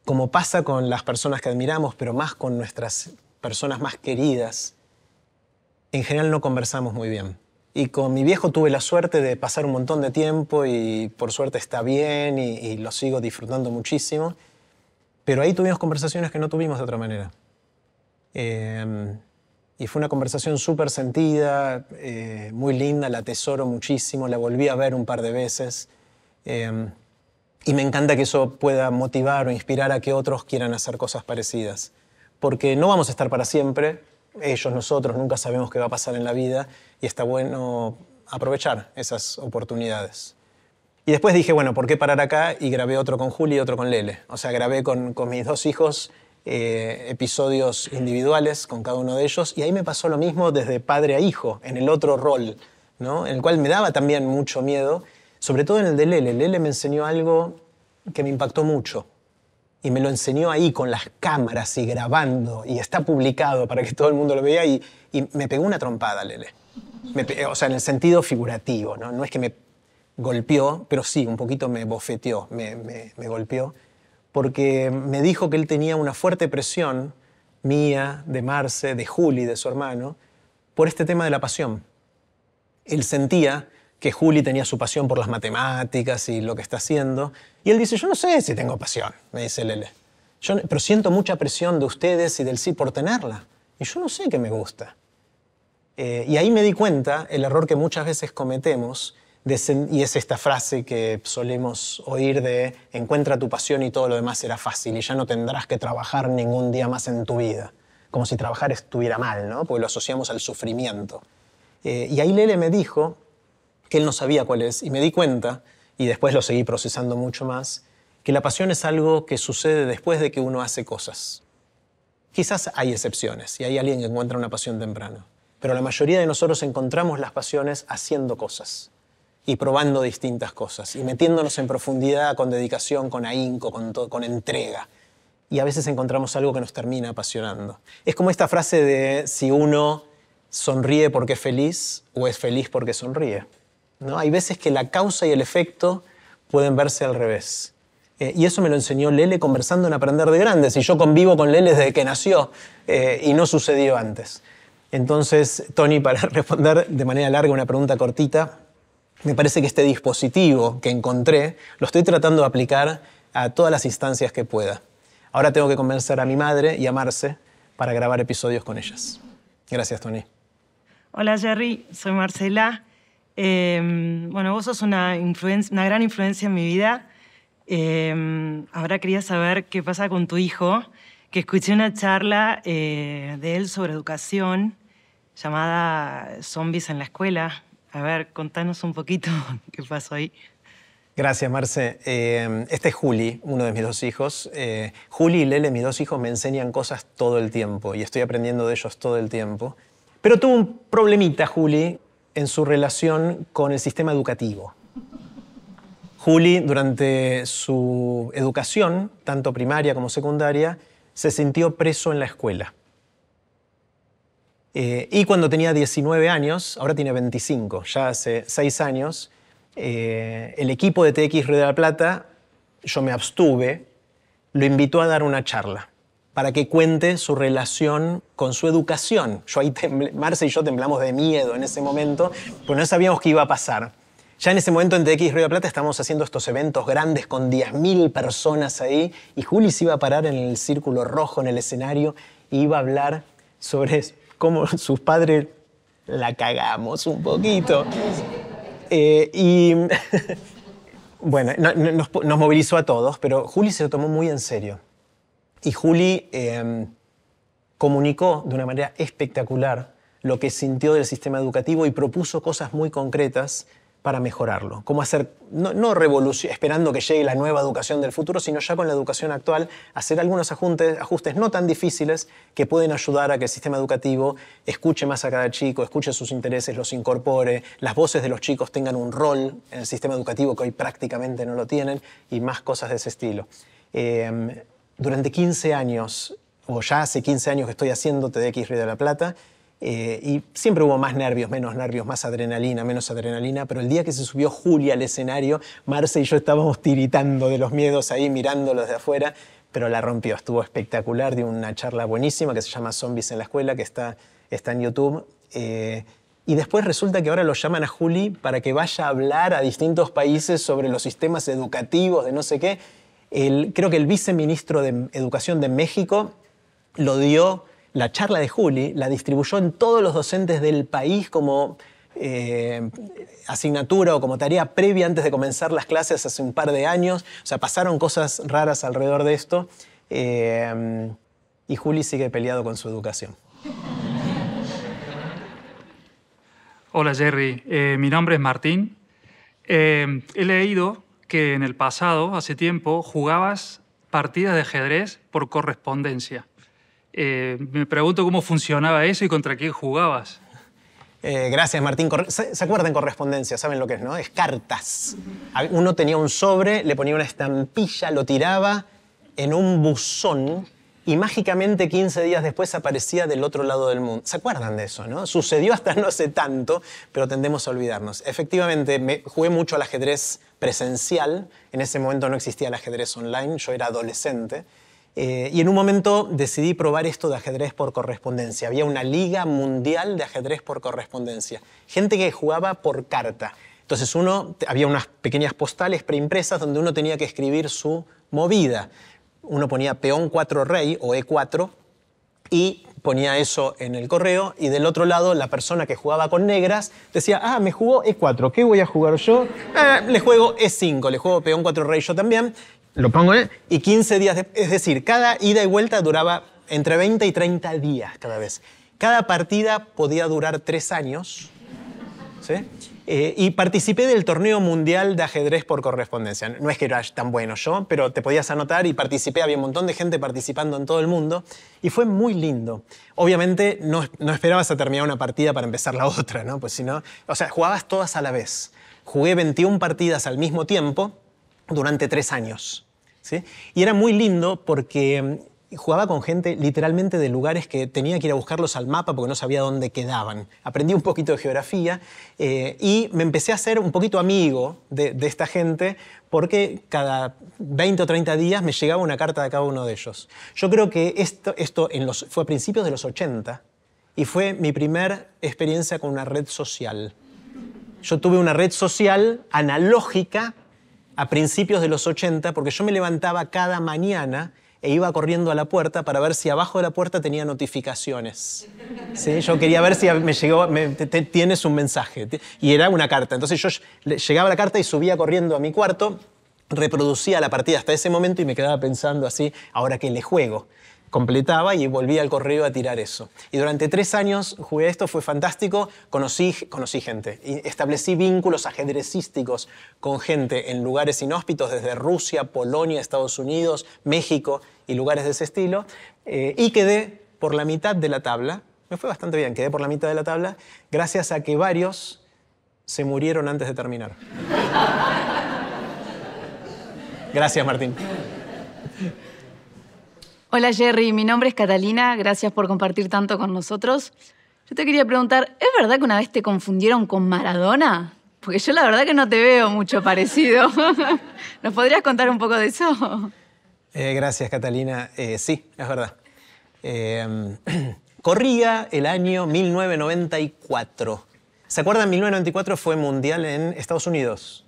como pasa con las personas que admiramos, pero más con nuestras personas más queridas, en general no conversamos muy bien. Y con mi viejo tuve la suerte de pasar un montón de tiempo y por suerte está bien y, lo sigo disfrutando muchísimo. Pero ahí tuvimos conversaciones que no tuvimos de otra manera. Em, y fue una conversación súper sentida, eh, muy linda, la atesoro muchísimo, la volví a ver un par de veces. Em, y me encanta que eso pueda motivar o inspirar a que otros quieran hacer cosas parecidas. Porque no vamos a estar para siempre, ellos, nosotros, nunca sabemos qué va a pasar en la vida y está bueno aprovechar esas oportunidades. Y después dije, bueno, ¿por qué parar acá? Y grabé otro con Juli y otro con Lele. O sea, grabé con, con mis dos hijos eh, episodios individuales con cada uno de ellos y ahí me pasó lo mismo desde padre a hijo, en el otro rol, ¿no? en el cual me daba también mucho miedo, sobre todo en el de Lele. Lele me enseñó algo que me impactó mucho y me lo enseñó ahí con las cámaras y grabando y está publicado para que todo el mundo lo vea y, me pegó una trompada, Lele. o sea, en el sentido figurativo, ¿no? No es que me golpeó, pero sí, un poquito me bofeteó, me, me golpeó, porque me dijo que él tenía una fuerte presión mía, de Marce, de Juli, de su hermano, por este tema de la pasión. Él sentía que Juli tenía su pasión por las matemáticas y lo que está haciendo. Y él dice, yo no sé si tengo pasión, me dice Lele. Yo, pero siento mucha presión de ustedes y del sí por tenerla. Y yo no sé qué me gusta. Eh, y ahí me di cuenta el error que muchas veces cometemos, y es esta frase que solemos oír de encuentra tu pasión y todo lo demás será fácil y ya no tendrás que trabajar ningún día más en tu vida. Como si trabajar estuviera mal, ¿no? Porque lo asociamos al sufrimiento. Eh, y ahí Lele me dijo, que él no sabía cuál es, y me di cuenta, y después lo seguí procesando mucho más, que la pasión es algo que sucede después de que uno hace cosas. Quizás hay excepciones, y hay alguien que encuentra una pasión temprano, pero la mayoría de nosotros encontramos las pasiones haciendo cosas y probando distintas cosas, y metiéndonos en profundidad con dedicación, con ahínco, con, con entrega y a veces encontramos algo que nos termina apasionando. Es como esta frase de si uno sonríe porque es feliz o es feliz porque sonríe. ¿no? Hay veces que la causa y el efecto pueden verse al revés. Eh, y eso me lo enseñó Lele conversando en Aprender de Grandes. Y yo convivo con Lele desde que nació eh, y no sucedió antes. Entonces, Tony, para [laughs] responder de manera larga una pregunta cortita, me parece que este dispositivo que encontré lo estoy tratando de aplicar a todas las instancias que pueda. Ahora tengo que convencer a mi madre y a Marce para grabar episodios con ellas. Gracias, Tony. Hola, Jerry. Soy Marcela. Em, bueno, vos sos una, gran influencia en mi vida. Em, ahora quería saber qué pasa con tu hijo, que escuché una charla eh, de él sobre educación llamada Zombies en la Escuela. A ver, contanos un poquito [laughs] qué pasó ahí. Gracias, Marce. Em, este es Juli, uno de mis dos hijos. Eh, Juli y Lele, mis dos hijos, me enseñan cosas todo el tiempo y estoy aprendiendo de ellos todo el tiempo. Pero tuvo un problemita, Juli, en su relación con el sistema educativo. Juli, durante su educación, tanto primaria como secundaria, se sintió preso en la escuela. Eh, y cuando tenía 19 años, ahora tiene 25, ya hace 6 años, eh, el equipo de TX Río de la Plata, yo me abstuve, lo invitó a dar una charla para que cuente su relación con su educación. Yo ahí Marce y yo temblamos de miedo en ese momento, pues no sabíamos qué iba a pasar. Ya en ese momento en TX Río de Plata estamos haciendo estos eventos grandes con 10.000 personas ahí y Juli se iba a parar en el círculo rojo en el escenario y iba a hablar sobre cómo sus padres la cagamos un poquito. Eh, y [laughs] bueno, nos movilizó a todos, pero Juli se lo tomó muy en serio. Y Juli em, comunicó de una manera espectacular lo que sintió del sistema educativo y propuso cosas muy concretas para mejorarlo. Como hacer, no, no esperando que llegue la nueva educación del futuro, sino ya con la educación actual, hacer algunos ajustes, ajustes no tan difíciles que pueden ayudar a que el sistema educativo escuche más a cada chico, escuche sus intereses, los incorpore, las voces de los chicos tengan un rol en el sistema educativo que hoy prácticamente no lo tienen y más cosas de ese estilo. Em, durante 15 años, o ya hace 15 años que estoy haciendo TDX de la Plata, eh, y siempre hubo más nervios, menos nervios, más adrenalina, menos adrenalina, pero el día que se subió Julia al escenario, Marce y yo estábamos tiritando de los miedos ahí, mirándolos de afuera, pero la rompió, estuvo espectacular, dio una charla buenísima que se llama Zombies en la Escuela, que está, está en YouTube. Eh, y después resulta que ahora lo llaman a Juli para que vaya a hablar a distintos países sobre los sistemas educativos de no sé qué creo que el viceministro de Educación de México lo dio, la charla de Juli, la distribuyó en todos los docentes del país como eh, asignatura o como tarea previa antes de comenzar las clases hace un par de años. O sea, pasaron cosas raras alrededor de esto. Eh, y Juli sigue peleado con su educación. Hola Jerry, eh, mi nombre es Martín. he leído que en el pasado, hace tiempo, jugabas partidas de ajedrez por correspondencia. Eh, me pregunto cómo funcionaba eso y contra quién jugabas. Eh, gracias, Martín. ¿Se, acuerdan correspondencia? ¿Saben lo que es, no? Es cartas. Uno tenía un sobre, le ponía una estampilla, lo tiraba en un buzón y mágicamente 15 días después aparecía del otro lado del mundo. ¿Se acuerdan de eso, no? Sucedió hasta no sé tanto, pero tendemos a olvidarnos. Efectivamente, me jugué mucho al ajedrez presencial. En ese momento no existía el ajedrez online, yo era adolescente. Eh, y en un momento decidí probar esto de ajedrez por correspondencia. Había una liga mundial de ajedrez por correspondencia. Gente que jugaba por carta. Entonces uno, había unas pequeñas postales preimpresas donde uno tenía que escribir su movida uno ponía peón 4 rey o E4 y ponía eso en el correo y del otro lado la persona que jugaba con negras decía, ah, me jugó E4, ¿qué voy a jugar yo? Eh, le juego E5, le juego peón 4 rey yo también. Lo pongo Y 15 días, es decir, cada ida y vuelta duraba entre 20 y 30 días cada vez. Cada partida podía durar 3 años. ¿Sí? Eh, y participé del torneo mundial de ajedrez por correspondencia. No es que era tan bueno yo, pero te podías anotar y participé. Había un montón de gente participando en todo el mundo y fue muy lindo. Obviamente no, no esperabas a terminar una partida para empezar la [laughs] otra, ¿no? Pues si o sea, jugabas todas a la vez. Jugué 21 partidas al mismo tiempo durante tres años. ¿sí? Y era muy lindo porque jugaba con gente literalmente de lugares que tenía que ir a buscarlos al mapa porque no sabía dónde quedaban. Aprendí un poquito de geografía eh, y me empecé a ser un poquito amigo de, esta gente porque cada 20 o 30 días me llegaba una carta de cada uno de ellos. Yo creo que esto, fue a principios de los 80 y fue mi primera experiencia con una red social. Yo tuve una red social analógica a principios de los 80 porque yo me levantaba cada mañana e iba corriendo a la puerta para ver si abajo de la puerta tenía notificaciones. Yo quería ver si me llegó, tienes un mensaje. Y era una carta. Entonces yo llegaba la carta y subía corriendo a mi cuarto, reproducía la partida hasta ese momento y me quedaba pensando así, ahora que le juego completaba y volvía al correo a tirar eso. Y durante tres años jugué esto, fue fantástico, conocí, conocí gente, y establecí vínculos ajedrecísticos con gente en lugares inhóspitos, desde Rusia, Polonia, Estados Unidos, México y lugares de ese estilo, eh, y quedé por la mitad de la tabla, me fue bastante bien, quedé por la mitad de la tabla, gracias a que varios se murieron antes de terminar. [laughs] Gracias, Martín. Hola Jerry, mi nombre es Catalina, gracias por compartir tanto con nosotros. Yo te quería preguntar, ¿es verdad que una vez te confundieron con Maradona? Porque yo la verdad que no te veo mucho parecido. [laughs] ¿Nos podrías contar un poco de eso? Eh, gracias Catalina, eh, sí, es verdad. Em, [clears throat] corría el año 1994. ¿Se acuerdan? 1994 fue mundial en Estados Unidos.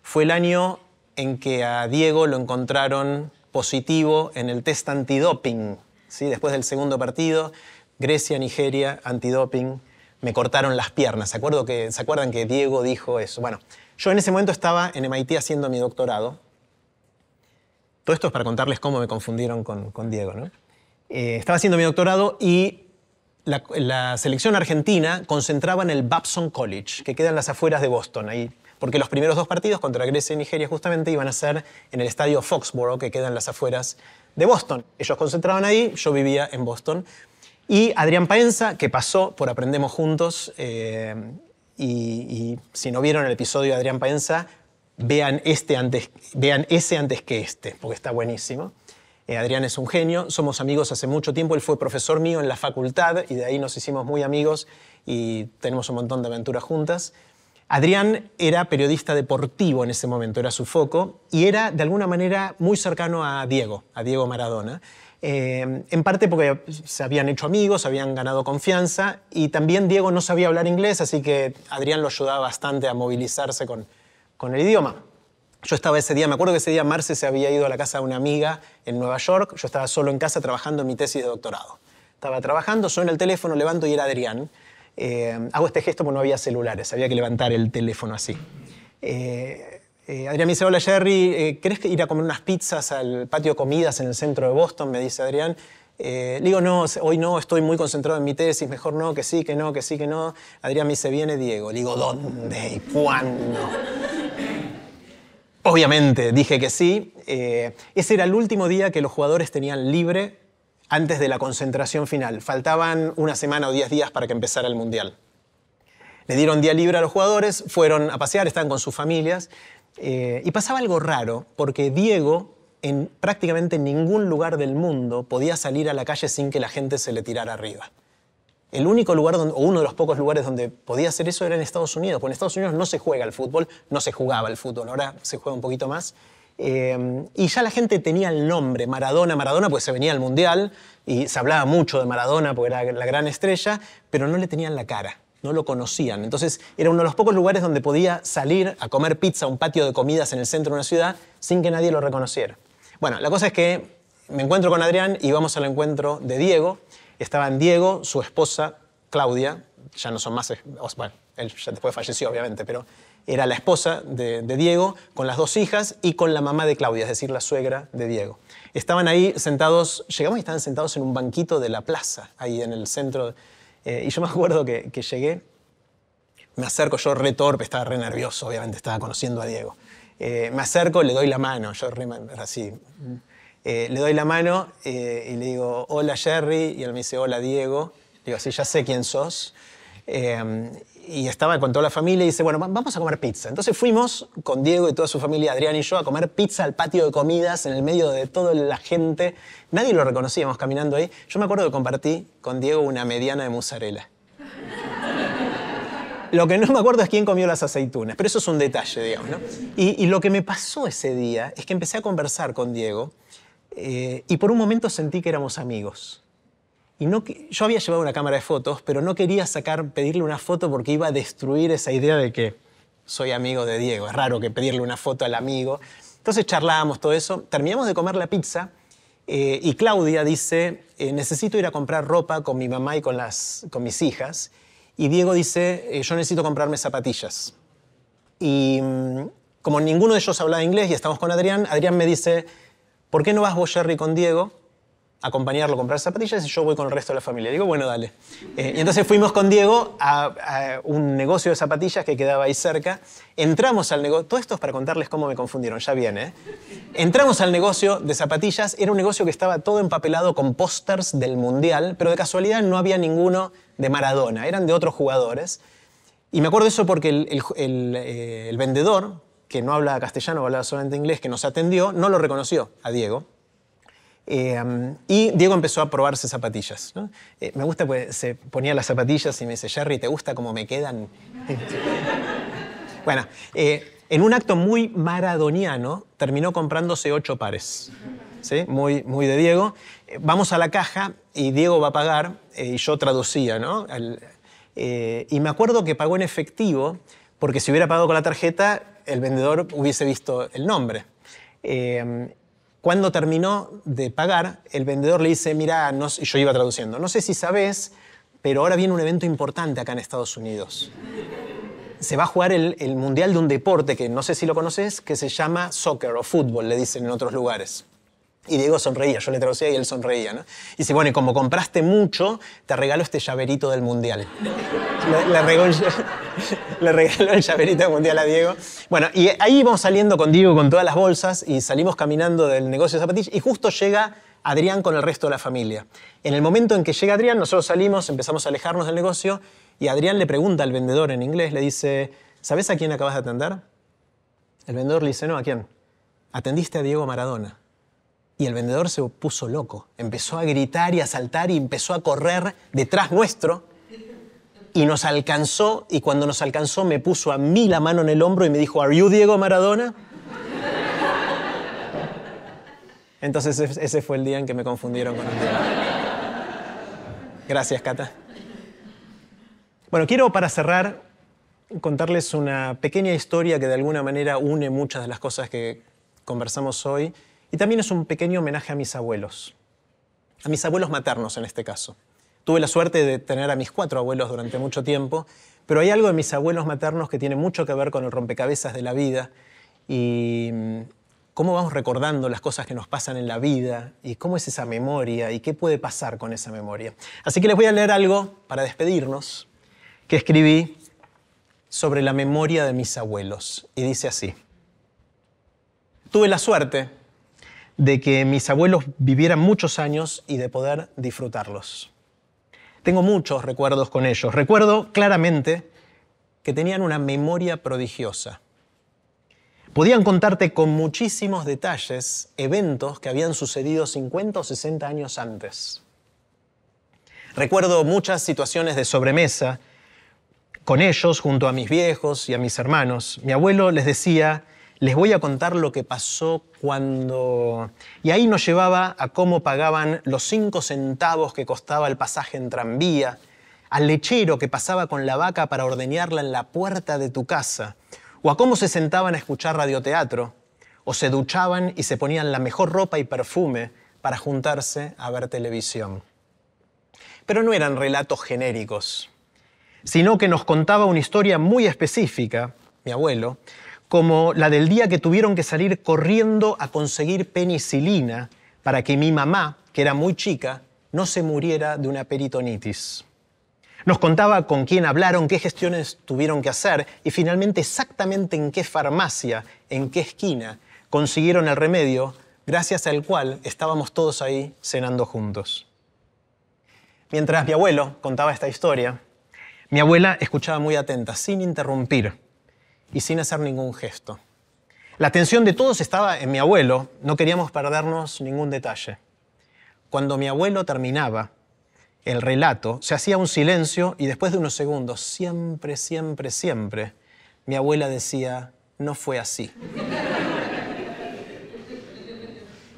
Fue el año en que a Diego lo encontraron positivo en el test antidoping. ¿sí? Después del segundo partido, Grecia, Nigeria, antidoping, me cortaron las piernas. ¿Se, acuerdo que, ¿Se acuerdan que Diego dijo eso? Bueno, yo en ese momento estaba en MIT haciendo mi doctorado. Todo esto es para contarles cómo me confundieron con, Diego, eh, estaba haciendo mi doctorado y la, selección argentina concentraba en el Babson College, que queda en las afueras de Boston, ahí porque los primeros dos partidos contra Grecia y Nigeria justamente iban a ser en el estadio Foxborough, que queda en las afueras de Boston. Ellos concentraban ahí, yo vivía en Boston. Y Adrián Paenza, que pasó por Aprendemos Juntos, eh, y, si no vieron el episodio de Adrián Paenza, vean, este antes, vean ese antes que este, porque está buenísimo. Eh, Adrián es un genio, somos amigos hace mucho tiempo, él fue profesor mío en la facultad y de ahí nos hicimos muy amigos y tenemos un montón de aventuras juntas. Adrián era periodista deportivo en ese momento, era su foco, y era de alguna manera muy cercano a Diego, a Diego Maradona. Eh, en parte porque se habían hecho amigos, se habían ganado confianza, y también Diego no sabía hablar inglés, así que Adrián lo ayudaba bastante a movilizarse con, el idioma. Yo estaba ese día, me acuerdo que ese día Marce se había ido a la casa de una amiga en Nueva York, yo estaba solo en casa trabajando mi tesis de doctorado. Estaba trabajando, suena el teléfono, levanto y era Adrián. Eh, hago este gesto porque no había celulares, había que levantar el teléfono así. Eh, eh, Adrián me dice, hola Jerry, ¿querés ir a comer unas pizzas al patio comidas en el centro de Boston? Me dice Adrián. le digo, no, hoy no, estoy muy concentrado en mi tesis, mejor no, que sí, que no, que sí, que no. Adrián me dice, viene Diego. Le digo, ¿dónde y cuándo? Obviamente, dije que sí. ese era el último día que los jugadores tenían libre antes de la concentración final. Faltaban una semana o diez días para que empezara el Mundial. Le dieron día libre a los jugadores, fueron a pasear, estaban con sus familias. Eh, y pasaba algo raro, porque Diego en prácticamente ningún lugar del mundo podía salir a la calle sin que la gente se le tirara arriba. El único lugar, o uno de los pocos lugares donde podía hacer eso era en Estados Unidos, porque en Estados Unidos no se juega el fútbol, no se jugaba el fútbol, ahora se juega un poquito más. Eh, y ya la gente tenía el nombre, Maradona, Maradona, pues se venía al Mundial y se hablaba mucho de Maradona porque era la gran estrella, pero no le tenían la cara, no lo conocían. Entonces era uno de los pocos lugares donde podía salir a comer pizza un patio de comidas en el centro de una ciudad sin que nadie lo reconociera. Bueno, la cosa es que me encuentro con Adrián y vamos al encuentro de Diego. Estaban Diego, su esposa, Claudia, ya no son más, bueno, él ya después falleció obviamente, pero era la esposa de, Diego, con las dos hijas y con la mamá de Claudia, es decir, la suegra de Diego. Estaban ahí sentados, llegamos y estaban sentados en un banquito de la plaza, ahí en el centro. Eh, y yo me acuerdo que, llegué, me acerco, yo re torpe, estaba re nervioso, obviamente estaba conociendo a Diego. Eh, me acerco, le doy la mano, yo re, así. Eh, le doy la mano y le digo, hola Jerry, y él me dice, hola Diego. Digo, sí, ya sé quién sos y estaba con toda la familia y dice, bueno, vamos a comer pizza. Entonces fuimos con Diego y toda su familia, Adrián y yo, a comer pizza al patio de comidas en el medio de toda la gente. Nadie lo reconocíamos caminando ahí. Yo me acuerdo que compartí con Diego una mediana de mozzarella. Lo que no me acuerdo es quién comió las aceitunas, pero eso es un detalle, digamos, Y, lo que me pasó ese día es que empecé a conversar con Diego eh, y por un momento sentí que éramos amigos yo había llevado una cámara de fotos, pero no quería sacar, pedirle una foto porque iba a destruir esa idea de que soy amigo de Diego. Es raro que pedirle una foto al amigo. Entonces charlábamos todo eso. Terminamos de comer la pizza eh, y Claudia dice, eh, necesito ir a comprar ropa con mi mamá y con, las, con mis hijas. Y Diego dice, eh, yo necesito comprarme zapatillas. Y mm, como ninguno de ellos hablaba inglés y estamos con Adrián, Adrián me dice, ¿por qué no vas vos, Jerry, con Diego? acompañarlo, a comprar zapatillas y yo voy con el resto de la familia. Digo, bueno, dale. Eh, y entonces fuimos con Diego a, un negocio de zapatillas que quedaba ahí cerca. Entramos al negocio, todo esto es para contarles cómo me confundieron, ya viene. ¿eh? Entramos al negocio de zapatillas, era un negocio que estaba todo empapelado con pósters del Mundial, pero de casualidad no había ninguno de Maradona, eran de otros jugadores. Y me acuerdo eso porque eh, el, vendedor, que no habla castellano, hablaba solamente inglés, que nos atendió, no lo reconoció a Diego. Em, y Diego empezó a probarse zapatillas. Eh, me gusta pues se ponía las zapatillas y me dice, Jerry, ¿te gusta cómo me quedan? [laughs] bueno, eh, en un acto muy maradoniano, terminó comprándose ocho pares. Muy, muy de Diego. Eh, vamos a la caja y Diego va a pagar y yo traducía, ¿no? y me acuerdo que pagó en efectivo porque si hubiera pagado con la tarjeta, el vendedor hubiese visto el nombre. Em, cuando terminó de pagar, el vendedor le dice, mira, y yo iba traduciendo, no sé si sabes, pero ahora viene un evento importante acá en Estados Unidos. Se va a jugar el Mundial de un deporte que no sé si lo conoces, que se llama soccer o fútbol, le dicen en otros lugares. Y Diego sonreía, yo le traducía y él sonreía, Y dice, bueno, y como compraste mucho, te regalo este llaverito del mundial. [laughs] le, regaló el, llaverito del mundial a Diego. Bueno, y ahí vamos saliendo con Diego con todas las bolsas y salimos caminando del negocio de zapatillas y justo llega Adrián con el resto de la familia. En el momento en que llega Adrián, nosotros salimos, empezamos a alejarnos del negocio y Adrián le pregunta al vendedor en inglés, le dice, ¿sabes a quién acabas de atender? El vendedor le dice, no, ¿a quién? Atendiste a Diego Maradona. Y el vendedor se puso loco, empezó a gritar y a saltar y empezó a correr detrás nuestro y nos alcanzó y cuando nos alcanzó me puso a mí la mano en el hombro y me dijo, ¿Are you Diego Maradona? Entonces ese fue el día en que me confundieron con el Diego. Gracias, Cata. Bueno, quiero para cerrar contarles una pequeña historia que de alguna manera une muchas de las cosas que conversamos hoy y también es un pequeño homenaje a mis abuelos, a mis abuelos maternos en este caso. Tuve la suerte de tener a mis cuatro abuelos durante mucho tiempo, pero hay algo de mis abuelos maternos que tiene mucho que ver con el rompecabezas de la vida y mm, cómo vamos recordando las cosas que nos pasan en la vida y cómo es esa memoria y qué puede pasar con esa memoria. Así que les voy a leer algo para despedirnos que escribí sobre la memoria de mis abuelos y dice así. Tuve la suerte de que mis abuelos vivieran muchos años y de poder disfrutarlos. Tengo muchos recuerdos con ellos. Recuerdo claramente que tenían una memoria prodigiosa. Podían contarte con muchísimos detalles eventos que habían sucedido 50 o 60 años antes. Recuerdo muchas situaciones de sobremesa con ellos junto a mis viejos y a mis hermanos. Mi abuelo les decía les voy a contar lo que pasó cuando... Y ahí nos llevaba a cómo pagaban los cinco centavos que costaba el pasaje en tranvía, al lechero que pasaba con la vaca para ordeñarla en la puerta de tu casa, o a cómo se sentaban a escuchar radioteatro, o se duchaban y se ponían la mejor ropa y perfume para juntarse a ver televisión. Pero no eran relatos genéricos, sino que nos contaba una historia muy específica, mi abuelo, como la del día que tuvieron que salir corriendo a conseguir penicilina para que mi mamá, que era muy chica, no se muriera de una peritonitis. Nos contaba con quién hablaron, qué gestiones tuvieron que hacer y finalmente exactamente en qué farmacia, en qué esquina consiguieron el remedio gracias al cual estábamos todos ahí cenando juntos. Mientras mi abuelo contaba esta historia, mi abuela escuchaba muy atenta, sin interrumpir, y sin hacer ningún gesto. La atención de todos estaba en mi abuelo, no queríamos perdernos ningún detalle. Cuando mi abuelo terminaba el relato, se hacía un silencio y después de unos segundos, siempre, siempre, siempre, mi abuela decía, no fue así.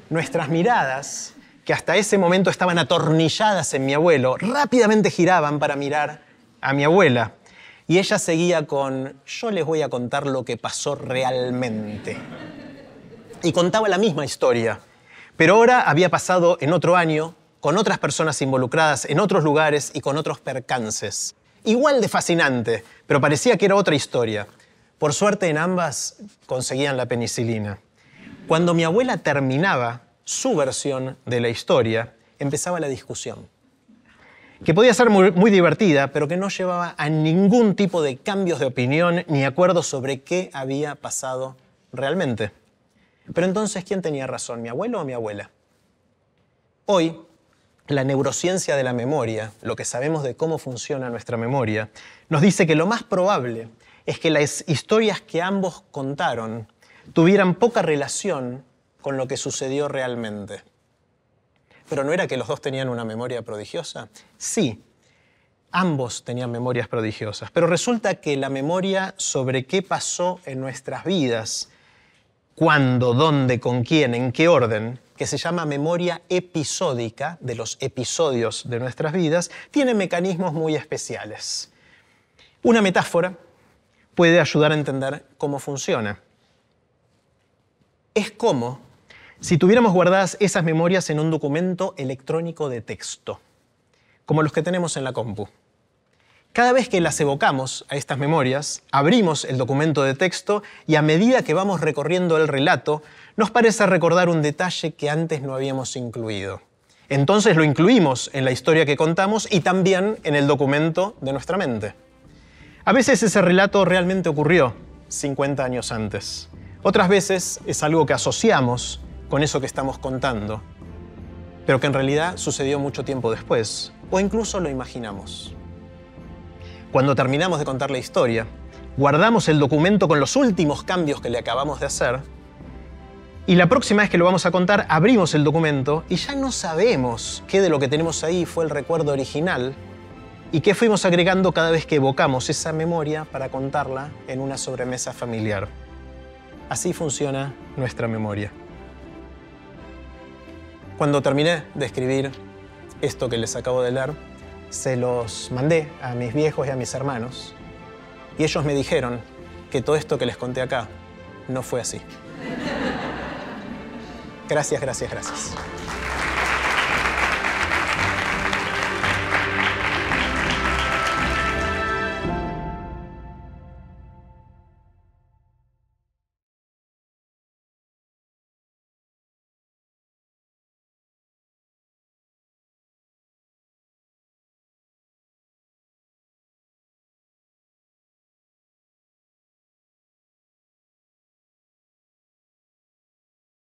Nuestras miradas, que hasta ese momento estaban atornilladas en mi abuelo, rápidamente giraban para mirar a mi abuela. Y ella seguía con, yo les voy a contar lo que pasó realmente. Y contaba la misma historia. Pero ahora había pasado en otro año, con otras personas involucradas, en otros lugares y con otros percances. Igual de fascinante, pero parecía que era otra historia. Por suerte en ambas conseguían la penicilina. Cuando mi abuela terminaba su versión de la historia, empezaba la discusión que podía ser muy, divertida, pero que no llevaba a ningún tipo de cambios de opinión ni acuerdos sobre qué había pasado realmente. Pero entonces, ¿quién tenía razón, mi abuelo o mi abuela? Hoy, la neurociencia de la memoria, lo que sabemos de cómo funciona nuestra memoria, nos dice que lo más probable es que las historias que ambos contaron tuvieran poca relación con lo que sucedió realmente. Pero no era que los dos tenían una memoria prodigiosa. Sí, ambos tenían memorias prodigiosas, pero resulta que la memoria sobre qué pasó en nuestras vidas, cuándo, dónde, con quién, en qué orden, que se llama memoria episódica de los episodios de nuestras vidas, tiene mecanismos muy especiales. Una metáfora puede ayudar a entender cómo funciona. Es como si tuviéramos guardadas esas memorias en un documento electrónico de texto, como los que tenemos en la compu. Cada vez que las evocamos a estas memorias, abrimos el documento de texto y a medida que vamos recorriendo el relato, nos parece recordar un detalle que antes no habíamos incluido. Entonces lo incluimos en la historia que contamos y también en el documento de nuestra mente. A veces ese relato realmente ocurrió 50 años antes. Otras veces es algo que asociamos con eso que estamos contando, pero que en realidad sucedió mucho tiempo después, o incluso lo imaginamos. Cuando terminamos de contar la historia, guardamos el documento con los últimos cambios que le acabamos de hacer, y la próxima vez que lo vamos a contar, abrimos el documento y ya no sabemos qué de lo que tenemos ahí fue el recuerdo original y qué fuimos agregando cada vez que evocamos esa memoria para contarla en una sobremesa familiar. Así funciona nuestra memoria. Cuando terminé de escribir esto que les acabo de leer, se los mandé a mis viejos y a mis hermanos y ellos me dijeron que todo esto que les conté acá no fue así. Gracias, gracias, gracias.